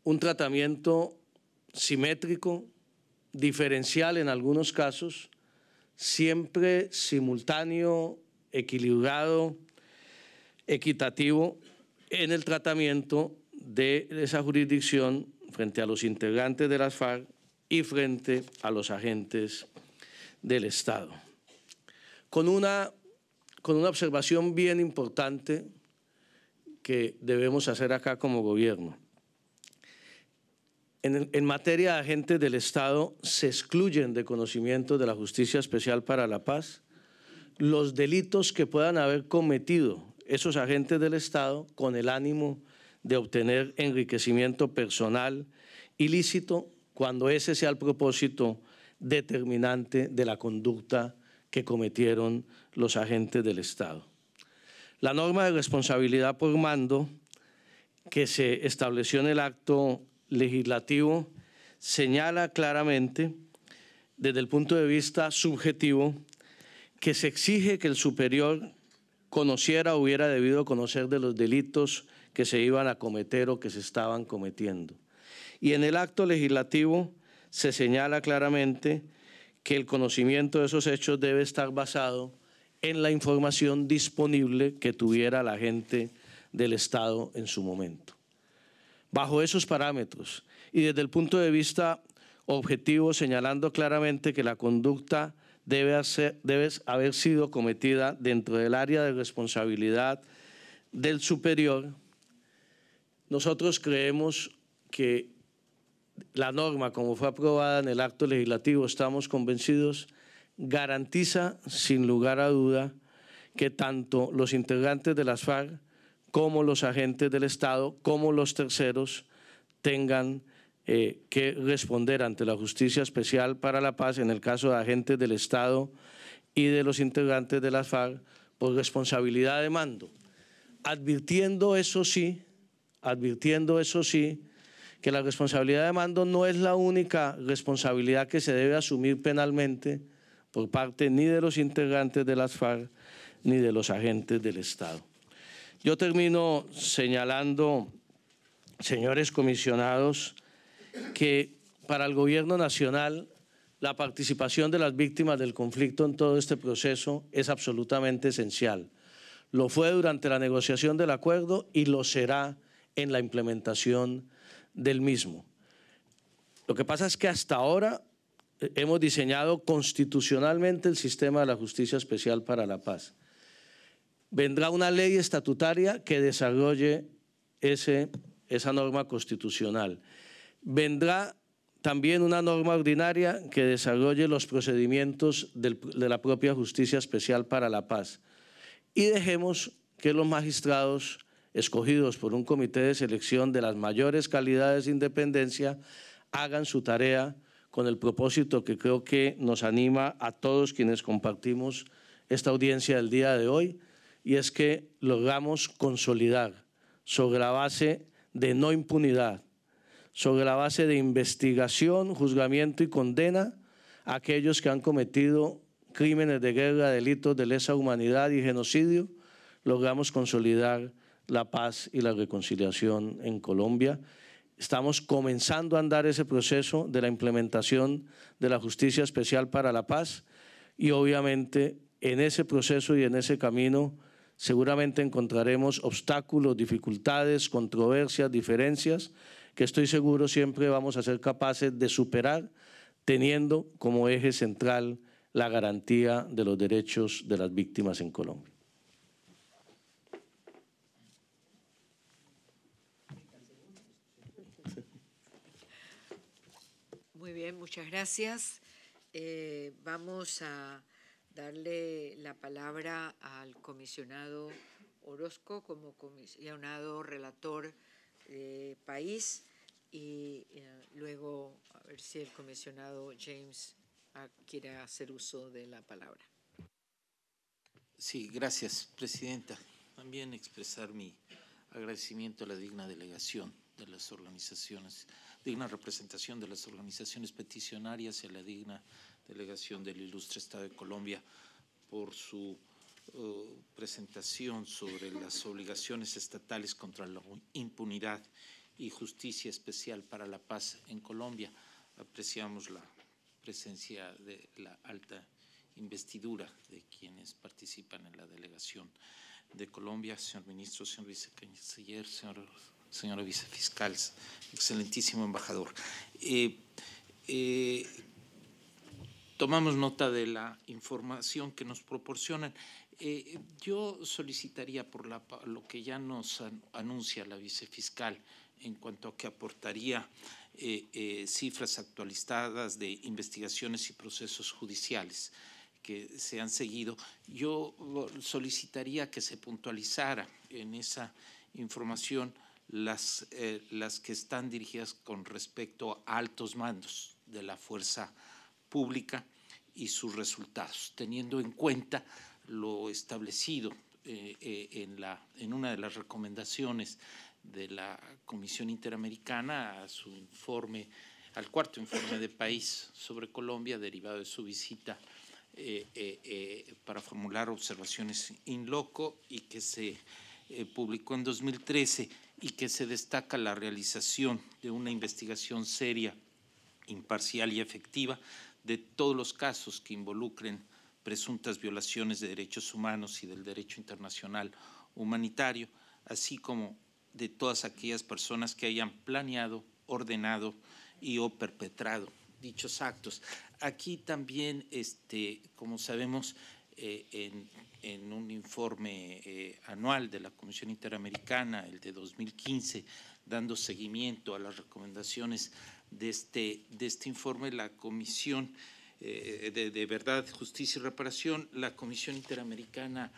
un tratamiento simétrico, diferencial en algunos casos, siempre simultáneo, equilibrado, equitativo en el tratamiento de esa jurisdicción frente a los integrantes de las FARC y frente a los agentes del Estado. Con una, con una observación bien importante que debemos hacer acá como gobierno. En, en, materia de agentes del Estado, se excluyen de conocimiento de la Justicia Especial para la Paz los delitos que puedan haber cometido esos agentes del Estado con el ánimo de obtener enriquecimiento personal ilícito cuando ese sea el propósito determinante de la conducta que cometieron los agentes del Estado. La norma de responsabilidad por mando que se estableció en el acto legislativo señala claramente, desde el punto de vista subjetivo, que se exige que el superior conociera o hubiera debido conocer de los delitos que se iban a cometer o que se estaban cometiendo. Y en el acto legislativo se señala claramente que el conocimiento de esos hechos debe estar basado en la información disponible que tuviera la gente del Estado en su momento. Bajo esos parámetros y desde el punto de vista objetivo, señalando claramente que la conducta debe, debe haber sido cometida dentro del área de responsabilidad del superior, nosotros creemos que la norma, como fue aprobada en el acto legislativo, estamos convencidos, garantiza sin lugar a duda que tanto los integrantes de las FARC como los agentes del Estado, como los terceros, tengan eh, que responder ante la Justicia Especial para la Paz, en el caso de agentes del Estado y de los integrantes de las FARC, por responsabilidad de mando. Advirtiendo, eso sí, advirtiendo eso sí, que la responsabilidad de mando no es la única responsabilidad que se debe asumir penalmente por parte ni de los integrantes de las FARC ni de los agentes del Estado. Yo termino señalando, señores comisionados, que para el Gobierno Nacional la participación de las víctimas del conflicto en todo este proceso es absolutamente esencial. Lo fue durante la negociación del acuerdo y lo será en la implementación del mismo. Lo que pasa es que hasta ahora eh, hemos diseñado constitucionalmente el sistema de la justicia especial para la paz. Vendrá una ley estatutaria que desarrolle ese, esa norma constitucional. Vendrá también una norma ordinaria que desarrolle los procedimientos de la propia justicia especial para la paz. Y dejemos que los magistrados escogidos por un comité de selección de las mayores calidades de independencia, hagan su tarea con el propósito que creo que nos anima a todos quienes compartimos esta audiencia del día de hoy, y es que logramos consolidar sobre la base de no impunidad, sobre la base de investigación, juzgamiento y condena a aquellos que han cometido crímenes de guerra, delitos de lesa humanidad y genocidio, logramos consolidar la paz y la reconciliación en Colombia. Estamos comenzando a andar ese proceso de la implementación de la Justicia Especial para la Paz y obviamente en ese proceso y en ese camino seguramente encontraremos obstáculos, dificultades, controversias, diferencias que estoy seguro siempre vamos a ser capaces de superar teniendo como eje central la garantía de los derechos de las víctimas en Colombia. muchas gracias. Eh, vamos a darle la palabra al comisionado Orozco como comisionado relator de país y eh, luego a ver si el comisionado James ah, quiere hacer uso de la palabra. Sí, gracias, Presidenta. También expresar mi agradecimiento a la digna delegación de las organizaciones digna representación de las organizaciones peticionarias y a la digna delegación del Ilustre Estado de Colombia por su eh, presentación sobre las obligaciones estatales contra la impunidad y justicia especial para la paz en Colombia. Apreciamos la presencia de la alta investidura de quienes participan en la delegación de Colombia, señor ministro, señor vicecanciller, señor señora vicefiscal, excelentísimo embajador. Eh, eh, tomamos nota de la información que nos proporcionan. Eh, yo solicitaría por lo que ya nos anuncia la vicefiscal en cuanto a que aportaría cifras actualizadas de investigaciones y procesos judiciales que se han seguido. Yo oh, solicitaría que se puntualizara en esa información las, eh, las que están dirigidas con respecto a altos mandos de la fuerza pública y sus resultados, teniendo en cuenta lo establecido eh, eh, en, la, en una de las recomendaciones de la Comisión Interamericana a su informe, al cuarto informe de país sobre Colombia, derivado de su visita para formular observaciones in loco y que se publicó en 2013 y que se destaca la realización de una investigación seria, imparcial y efectiva de todos los casos que involucren presuntas violaciones de derechos humanos y del derecho internacional humanitario, así como de todas aquellas personas que hayan planeado, ordenado y o perpetrado dichos actos. Aquí también, este, como sabemos, eh, en, un informe eh, anual de la Comisión Interamericana, el de 2015, dando seguimiento a las recomendaciones de este, de este informe, la Comisión eh, de, de, Verdad, Justicia y Reparación, la Comisión Interamericana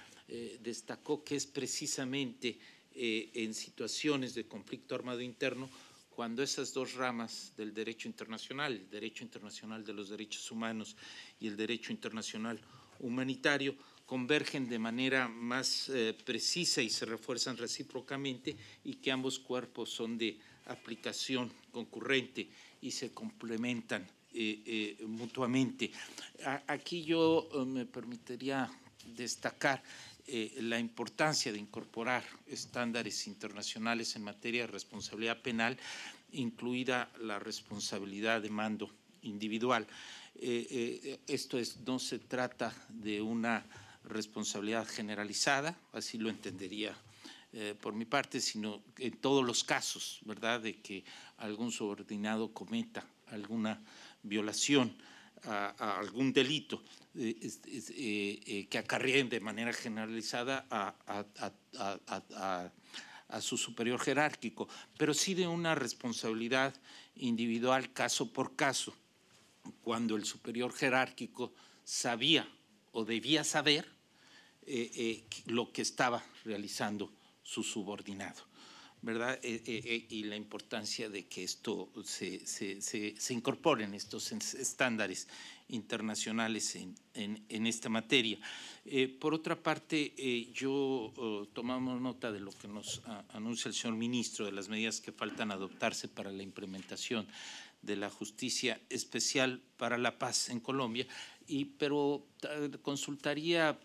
destacó que es precisamente en situaciones de conflicto armado interno cuando esas dos ramas del derecho internacional, el derecho internacional de los derechos humanos y el derecho internacional humanitario convergen de manera más eh, precisa y se refuerzan recíprocamente y que ambos cuerpos son de aplicación concurrente y se complementan eh, eh, mutuamente. aquí yo me permitiría destacar la importancia de incorporar estándares internacionales en materia de responsabilidad penal, incluida la responsabilidad de mando individual. Eh, eh, esto es, no se trata de una responsabilidad generalizada, así lo entendería eh, por mi parte, sino en todos los casos, ¿verdad?, de que algún subordinado cometa alguna violación a, algún delito que acarree de manera generalizada a, su superior jerárquico, pero sí de una responsabilidad individual caso por caso cuando el superior jerárquico sabía o debía saber eh, eh, lo que estaba realizando su subordinado. ¿verdad? Eh, y la importancia de que esto se, incorporen estos estándares internacionales en, en esta materia. por otra parte, yo oh, tomamos nota de lo que nos anuncia el señor ministro, de las medidas que faltan adoptarse para la implementación de la Justicia Especial para la Paz en Colombia, y, pero consultaría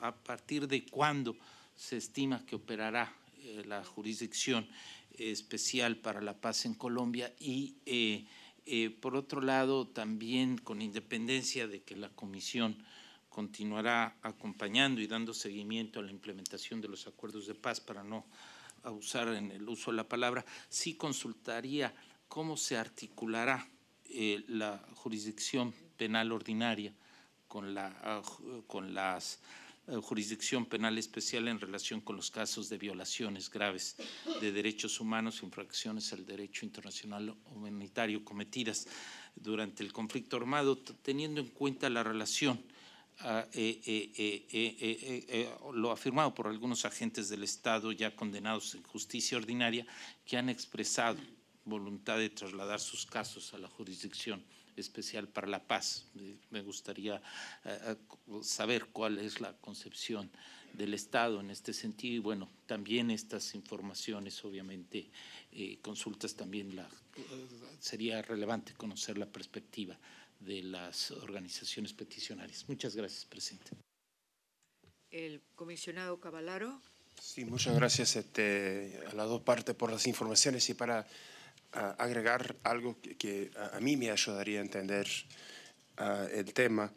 a, partir de cuándo se estima que operará eh, la jurisdicción especial para la paz en Colombia y eh, eh, por otro lado también con independencia de que la comisión continuará acompañando y dando seguimiento a la implementación de los acuerdos de paz para no abusar en el uso de la palabra, sí consultaría cómo se articulará eh, la jurisdicción penal ordinaria con la, ah, con las, eh, jurisdicción penal especial en relación con los casos de violaciones graves de derechos humanos, infracciones al derecho internacional humanitario cometidas durante el conflicto armado, teniendo en cuenta la relación ah, eh, lo afirmado por algunos agentes del Estado ya condenados en justicia ordinaria que han expresado voluntad de trasladar sus casos a la jurisdicción especial para la paz. Me gustaría eh, eh, saber cuál es la concepción del Estado en este sentido y bueno, también estas informaciones, obviamente, eh, consultas también la, sería relevante conocer la perspectiva de las organizaciones peticionarias. Muchas gracias, presidente. El comisionado Cavalaro. Sí, muchas gracias este, a las dos partes por las informaciones y para agregar algo que, a, mí me ayudaría a entender el tema.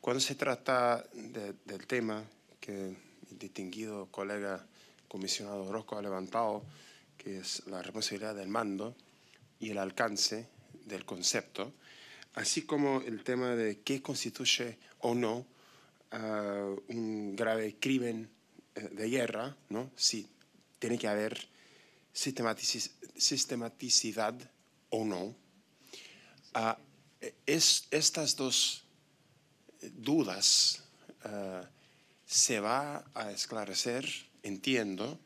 cuando se trata del tema que el distinguido colega comisionado Rosco ha levantado, que es la responsabilidad del mando y el alcance del concepto, así como el tema de qué constituye o no un grave crimen eh, de guerra, ¿no? si tiene que haber sistematicidad o no, ah, es, estas dos eh, dudas ah, se va a esclarecer, entiendo,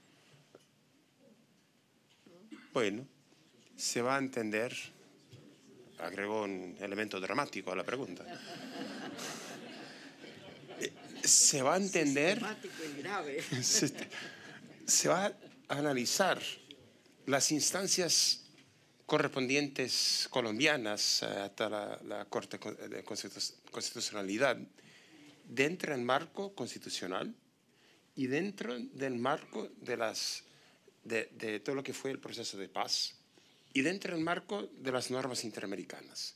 bueno, se va a entender, agregó un elemento dramático a la pregunta, eh, se va a entender, se va a analizar las instancias correspondientes colombianas eh, hasta la, Corte de Constitucionalidad dentro del marco constitucional y dentro del marco de, las, todo lo que fue el proceso de paz y dentro del marco de las normas interamericanas.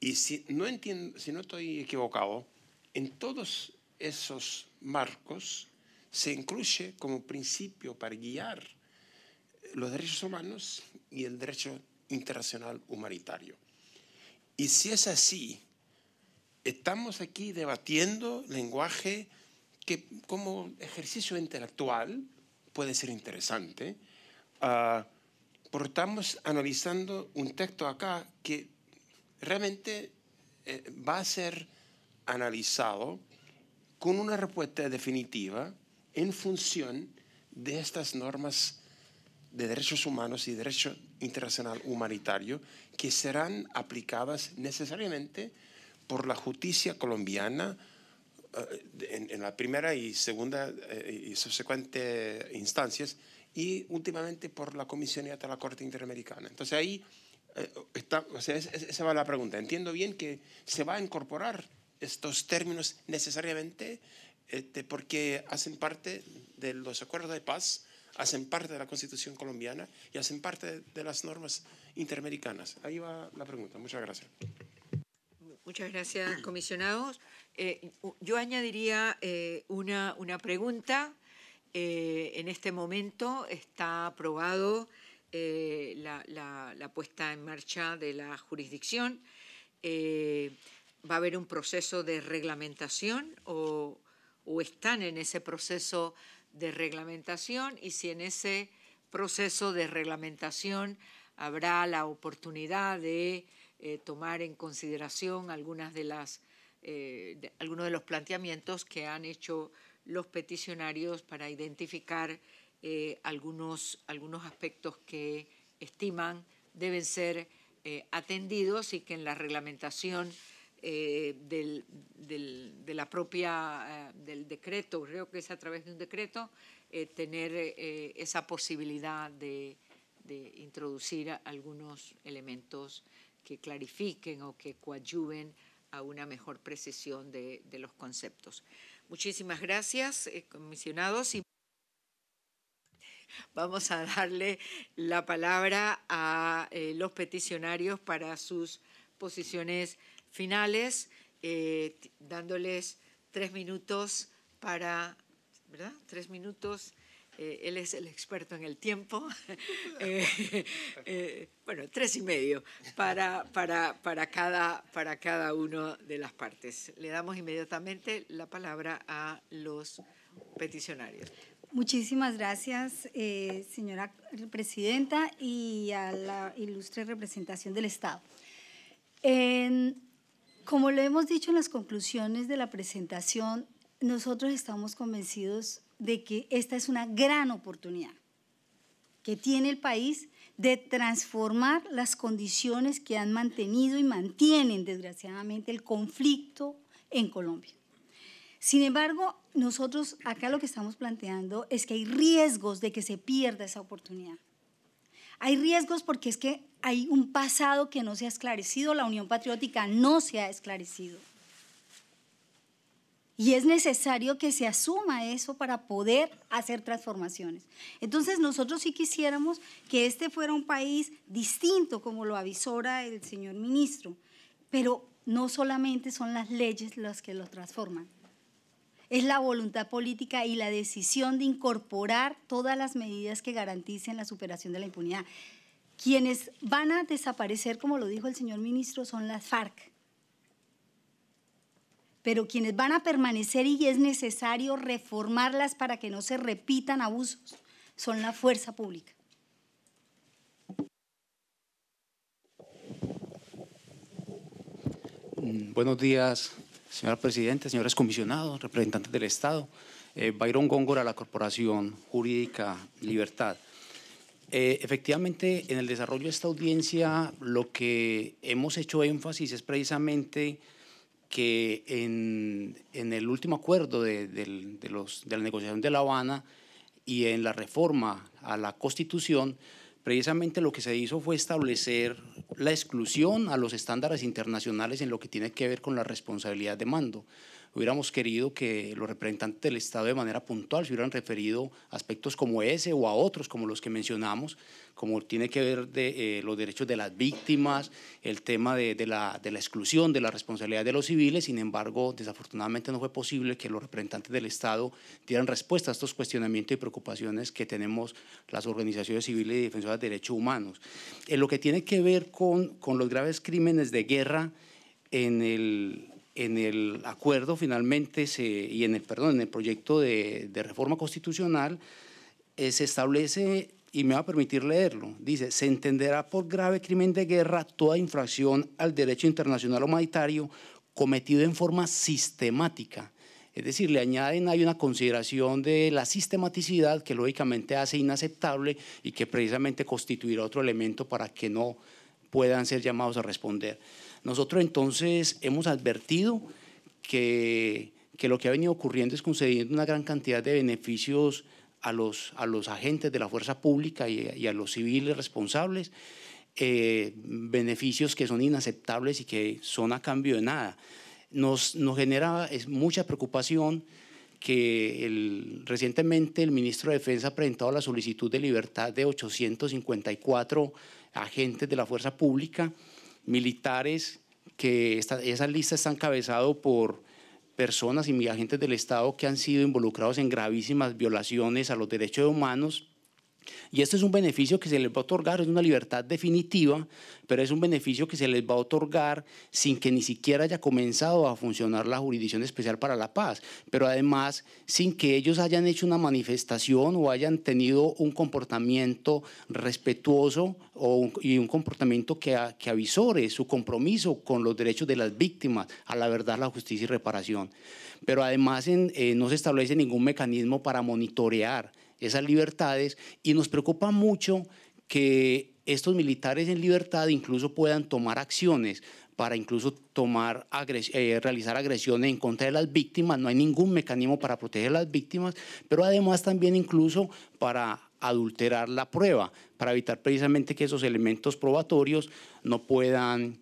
Y si no, entiendo, si no estoy equivocado, en todos esos marcos se incluye como principio para guiar los derechos humanos y el derecho internacional humanitario. Y si es así, estamos aquí debatiendo lenguaje que como ejercicio intelectual puede ser interesante, ah, porque estamos analizando un texto acá que realmente eh, va a ser analizado con una respuesta definitiva en función de estas normas de derechos humanos y derecho internacional humanitario que serán aplicadas necesariamente por la justicia colombiana eh, en, la primera y segunda eh, y subsecuente instancias y últimamente por la Comisión y hasta la Corte Interamericana. Entonces ahí eh, está, o sea, esa va la pregunta. Entiendo bien que se va a incorporar estos términos necesariamente este, porque hacen parte de los acuerdos de paz hacen parte de la Constitución colombiana y hacen parte de las normas interamericanas. Ahí va la pregunta. Muchas gracias. Muchas gracias, comisionados. Eh, yo añadiría eh, una, una, pregunta. Eh, en este momento está aprobado la, puesta en marcha de la jurisdicción. ¿Va a haber un proceso de reglamentación o, o están en ese proceso de reglamentación y si en ese proceso de reglamentación habrá la oportunidad de eh, tomar en consideración eh, algunos de los planteamientos que han hecho los peticionarios para identificar eh, algunos, algunos aspectos que estiman deben ser atendidos y que en la reglamentación eh, del, de la propia, eh, del decreto, creo que es a través de un decreto, eh, tener esa posibilidad de, introducir algunos elementos que clarifiquen o que coadyuven a una mejor precisión de, los conceptos. Muchísimas gracias, comisionados. Y vamos a darle la palabra a los peticionarios para sus posiciones finales, eh, dándoles tres minutos para, ¿verdad? Tres minutos. Eh, él es el experto en el tiempo. Eh, bueno, tres y medio para, para, para, cada, para cada una de las partes. Le damos inmediatamente la palabra a los peticionarios. Muchísimas gracias, señora presidenta, y a la ilustre representación del Estado. Como lo hemos dicho en las conclusiones de la presentación, nosotros estamos convencidos de que esta es una gran oportunidad que tiene el país de transformar las condiciones que han mantenido y mantienen, desgraciadamente, el conflicto en Colombia. Sin embargo, nosotros acá lo que estamos planteando es que hay riesgos de que se pierda esa oportunidad. Hay riesgos porque es que hay un pasado que no se ha esclarecido, la Unión Patriótica no se ha esclarecido. Y es necesario que se asuma eso para poder hacer transformaciones. Entonces nosotros sí quisiéramos que este fuera un país distinto, como lo avisora el señor ministro, pero no solamente son las leyes las que lo transforman es la voluntad política y la decisión de incorporar todas las medidas que garanticen la superación de la impunidad. Quienes van a desaparecer, como lo dijo el señor ministro, son las FARC. Pero quienes van a permanecer y es necesario reformarlas para que no se repitan abusos, son la fuerza pública. Mm, buenos días, señora presidenta, señores comisionados, representantes del Estado, Bayron eh, Byron Góngora, la Corporación Jurídica Libertad. Eh, efectivamente, en el desarrollo de esta audiencia, lo que hemos hecho énfasis es precisamente que en, el último acuerdo de la negociación de La Habana y en la reforma a la Constitución, precisamente lo que se hizo fue establecer la exclusión a los estándares internacionales en lo que tiene que ver con la responsabilidad de mando. Hubiéramos querido que los representantes del Estado de manera puntual se hubieran referido a aspectos como ese o a otros como los que mencionamos, como tiene que ver de eh, los derechos de las víctimas, el tema de, la, exclusión, de la responsabilidad de los civiles. Sin embargo, desafortunadamente no fue posible que los representantes del Estado dieran respuesta a estos cuestionamientos y preocupaciones que tenemos las organizaciones civiles y defensoras de derechos humanos. En eh, lo que tiene que ver con los graves crímenes de guerra en el en el acuerdo finalmente se, y en el, perdón, en el proyecto de, reforma constitucional eh, se establece, y me va a permitir leerlo, dice, se entenderá por grave crimen de guerra toda infracción al derecho internacional humanitario cometido en forma sistemática. Es decir, le añaden hay una consideración de la sistematicidad que lógicamente hace inaceptable y que precisamente constituirá otro elemento para que no puedan ser llamados a responder. Nosotros entonces hemos advertido que, lo que ha venido ocurriendo es concediendo una gran cantidad de beneficios a los, agentes de la fuerza pública y, a los civiles responsables, eh, beneficios que son inaceptables y que son a cambio de nada. Nos, nos genera es, mucha preocupación que recientemente el ministro de Defensa ha presentado la solicitud de libertad de 854 agentes de la fuerza pública militares, que esa lista está encabezada por personas y agentes del Estado que han sido involucrados en gravísimas violaciones a los derechos humanos y esto es un beneficio que se les va a otorgar, es una libertad definitiva, pero es un beneficio que se les va a otorgar sin que ni siquiera haya comenzado a funcionar la Jurisdicción Especial para la Paz, pero además sin que ellos hayan hecho una manifestación o hayan tenido un comportamiento respetuoso y un comportamiento que, avisore su compromiso con los derechos de las víctimas, a la verdad, la justicia y reparación. Pero además eh, no se establece ningún mecanismo para monitorear esas libertades y nos preocupa mucho que estos militares en libertad incluso puedan tomar acciones para incluso tomar eh, realizar agresiones en contra de las víctimas. No hay ningún mecanismo para proteger a las víctimas, pero además también incluso para adulterar la prueba, para evitar precisamente que esos elementos probatorios no puedan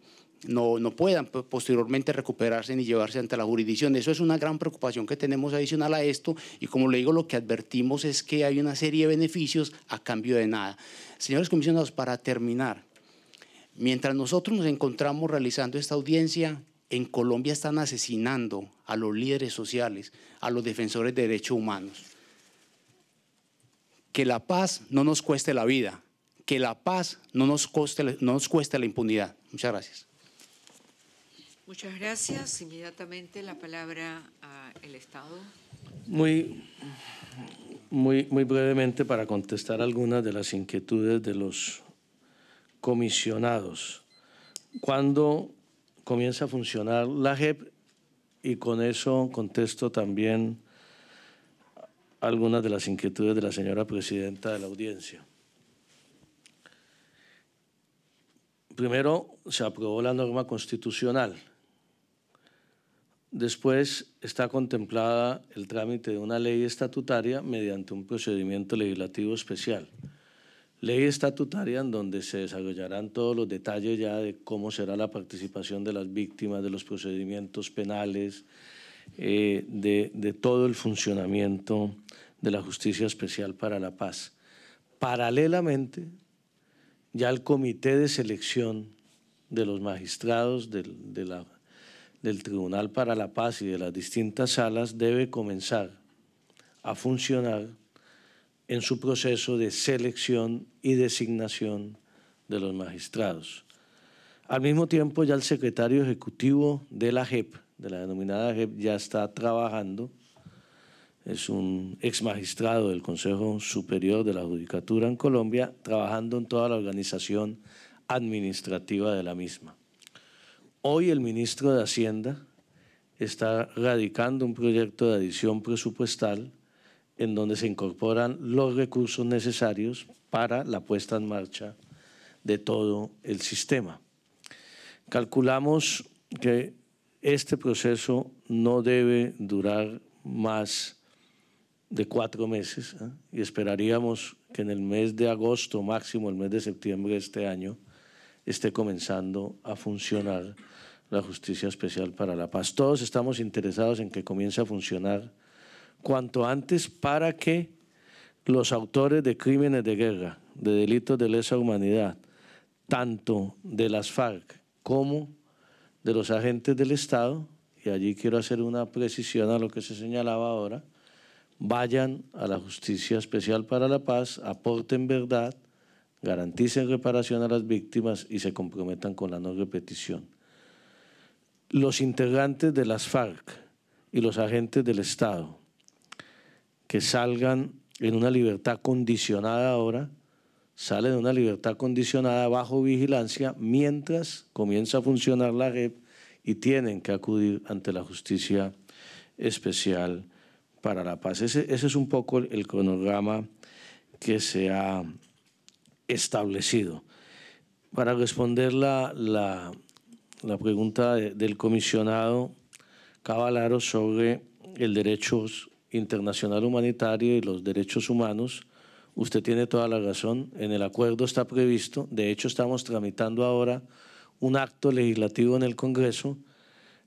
no, puedan posteriormente recuperarse ni llevarse ante la jurisdicción. Eso es una gran preocupación que tenemos adicional a esto y como le digo, lo que advertimos es que hay una serie de beneficios a cambio de nada. Señores comisionados, para terminar, mientras nosotros nos encontramos realizando esta audiencia, en Colombia están asesinando a los líderes sociales, a los defensores de derechos humanos. Que la paz no nos cueste la vida, que la paz no nos, no nos cueste la impunidad. Muchas gracias. Muchas gracias. Inmediatamente la palabra al Estado. Muy, brevemente para contestar algunas de las inquietudes de los comisionados. ¿Cuándo comienza a funcionar la JEP? Y con eso contesto también algunas de las inquietudes de la señora presidenta de la audiencia. Primero, se aprobó la norma constitucional Después está contemplada el trámite de una ley estatutaria mediante un procedimiento legislativo especial. Ley estatutaria en donde se desarrollarán todos los detalles ya de cómo será la participación de las víctimas, de los procedimientos penales, eh, de, todo el funcionamiento de la Justicia Especial para la Paz. Paralelamente, ya el comité de selección de los magistrados de, la, del Tribunal para la Paz y de las distintas salas debe comenzar a funcionar en su proceso de selección y designación de los magistrados. Al mismo tiempo, ya el secretario ejecutivo de la JEP, de la denominada JEP, ya está trabajando. Es un ex magistrado del Consejo Superior de la Judicatura en Colombia, trabajando en toda la organización administrativa de la misma. Hoy el ministro de Hacienda está radicando un proyecto de adición presupuestal en donde se incorporan los recursos necesarios para la puesta en marcha de todo el sistema. Calculamos que este proceso no debe durar más de cuatro meses ¿eh? y esperaríamos que en el mes de agosto, máximo el mes de septiembre de este año, esté comenzando a funcionar la Justicia Especial para la Paz. Todos estamos interesados en que comience a funcionar cuanto antes para que los autores de crímenes de guerra, de delitos de lesa humanidad, tanto de las FARC como de los agentes del Estado, y allí quiero hacer una precisión a lo que se señalaba ahora, vayan a la Justicia Especial para la Paz, aporten verdad, garanticen reparación a las víctimas y se comprometan con la no repetición los integrantes de las FARC y los agentes del Estado que salgan en una libertad condicionada ahora, salen en una libertad condicionada bajo vigilancia mientras comienza a funcionar la red y tienen que acudir ante la justicia especial para la paz. Ese, es un poco el, cronograma que se ha establecido. Para responder la, la pregunta del comisionado Cavalaro sobre el derecho internacional humanitario y los derechos humanos. Usted tiene toda la razón, en el acuerdo está previsto, de hecho estamos tramitando ahora un acto legislativo en el Congreso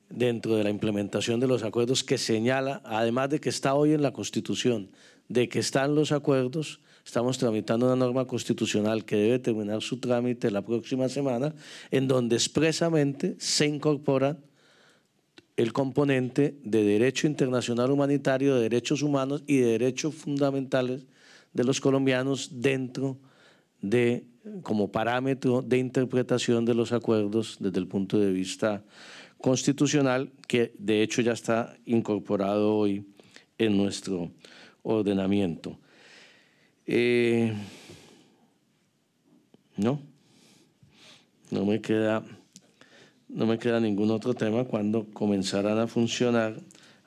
dentro de la implementación de los acuerdos que señala, además de que está hoy en la Constitución, de que están los acuerdos, Estamos tramitando una norma constitucional que debe terminar su trámite la próxima semana, en donde expresamente se incorpora el componente de derecho internacional humanitario, de derechos humanos y de derechos fundamentales de los colombianos dentro de como parámetro de interpretación de los acuerdos desde el punto de vista constitucional, que de hecho ya está incorporado hoy en nuestro ordenamiento. Eh, no, no me queda, no me queda ningún otro tema cuando comenzarán a funcionar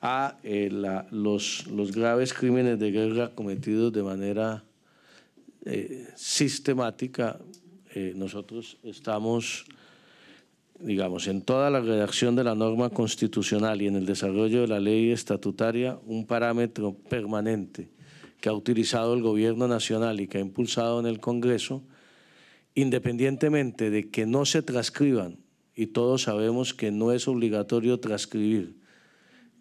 a eh, los, graves crímenes de guerra cometidos de manera eh, sistemática. nosotros estamos digamos, en toda la redacción de la norma constitucional y en el desarrollo de la ley estatutaria un parámetro permanente que ha utilizado el gobierno nacional y que ha impulsado en el Congreso, independientemente de que no se transcriban, y todos sabemos que no es obligatorio transcribir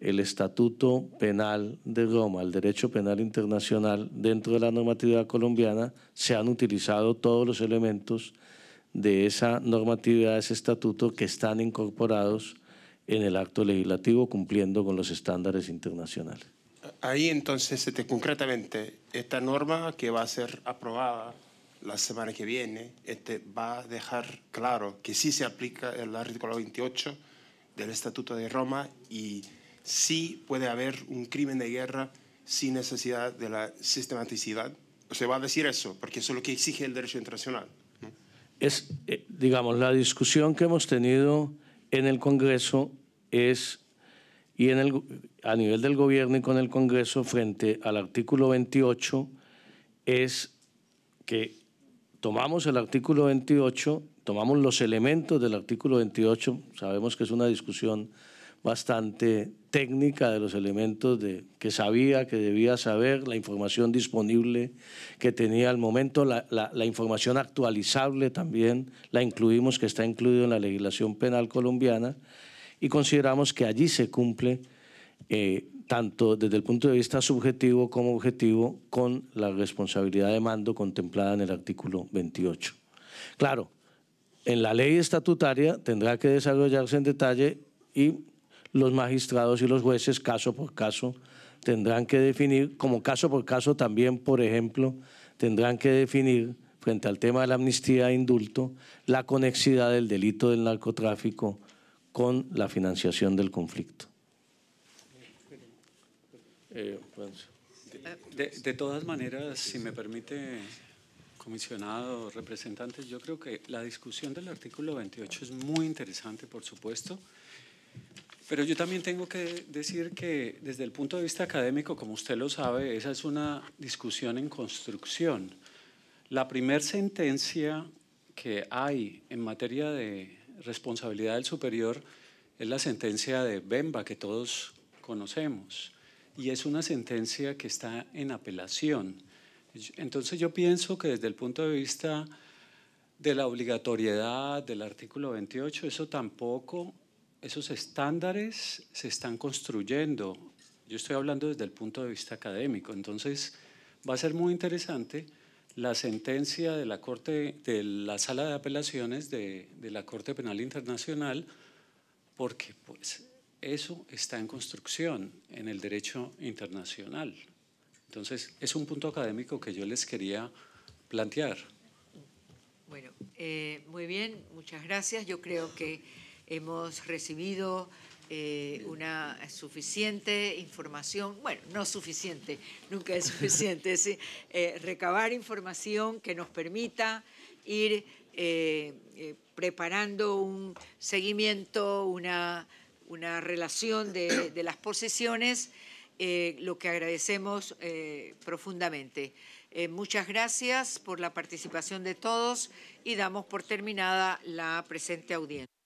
el Estatuto Penal de Roma, el Derecho Penal Internacional, dentro de la normatividad colombiana, se han utilizado todos los elementos de esa normatividad, ese estatuto, que están incorporados en el acto legislativo cumpliendo con los estándares internacionales. Ahí entonces concretamente esta norma que va a ser aprobada la semana que viene este, va a dejar claro que sí se aplica el artículo 28 del Estatuto de Roma y sí puede haber un crimen de guerra sin necesidad de la sistematicidad. O se va a decir eso, porque eso es lo que exige el derecho internacional. Es, eh, digamos, la discusión que hemos tenido en el Congreso es, y en el a nivel del gobierno y con el Congreso frente al artículo 28 es que tomamos el artículo 28, tomamos los elementos del artículo 28, sabemos que es una discusión bastante técnica de los elementos de, que sabía, que debía saber, la información disponible que tenía al momento, la, la, la, información actualizable también, la incluimos, que está incluido en la legislación penal colombiana, y consideramos que allí se cumple eh, tanto desde el punto de vista subjetivo como objetivo, con la responsabilidad de mando contemplada en el artículo 28. Claro, en la ley estatutaria tendrá que desarrollarse en detalle y los magistrados y los jueces, caso por caso, tendrán que definir, como caso por caso también, por ejemplo, tendrán que definir frente al tema de la amnistía e indulto, la conexidad del delito del narcotráfico con la financiación del conflicto. Eh, pues, de, todas maneras, si me permite, comisionado, representantes, yo creo que la discusión del artículo 28 es muy interesante, por supuesto, pero yo también tengo que decir que desde el punto de vista académico, como usted lo sabe, esa es una discusión en construcción. La primera sentencia que hay en materia de responsabilidad del superior es la sentencia de Bemba que todos conocemos y es una sentencia que está en apelación. Entonces yo pienso que desde el punto de vista de la obligatoriedad del artículo 28, eso tampoco, esos estándares se están construyendo. Yo estoy hablando desde el punto de vista académico, entonces va a ser muy interesante la sentencia de la Corte, de la Sala de Apelaciones de, de la Corte Penal Internacional, porque pues, eso está en construcción en el derecho internacional. Entonces, es un punto académico que yo les quería plantear. Bueno, eh, muy bien, muchas gracias. Yo creo que hemos recibido eh, una suficiente información, bueno, no suficiente, nunca es suficiente, es eh, recabar información que nos permita ir preparando un seguimiento, una una relación de, las posesiones, eh, lo que agradecemos eh, profundamente. Eh, muchas gracias por la participación de todos y damos por terminada la presente audiencia.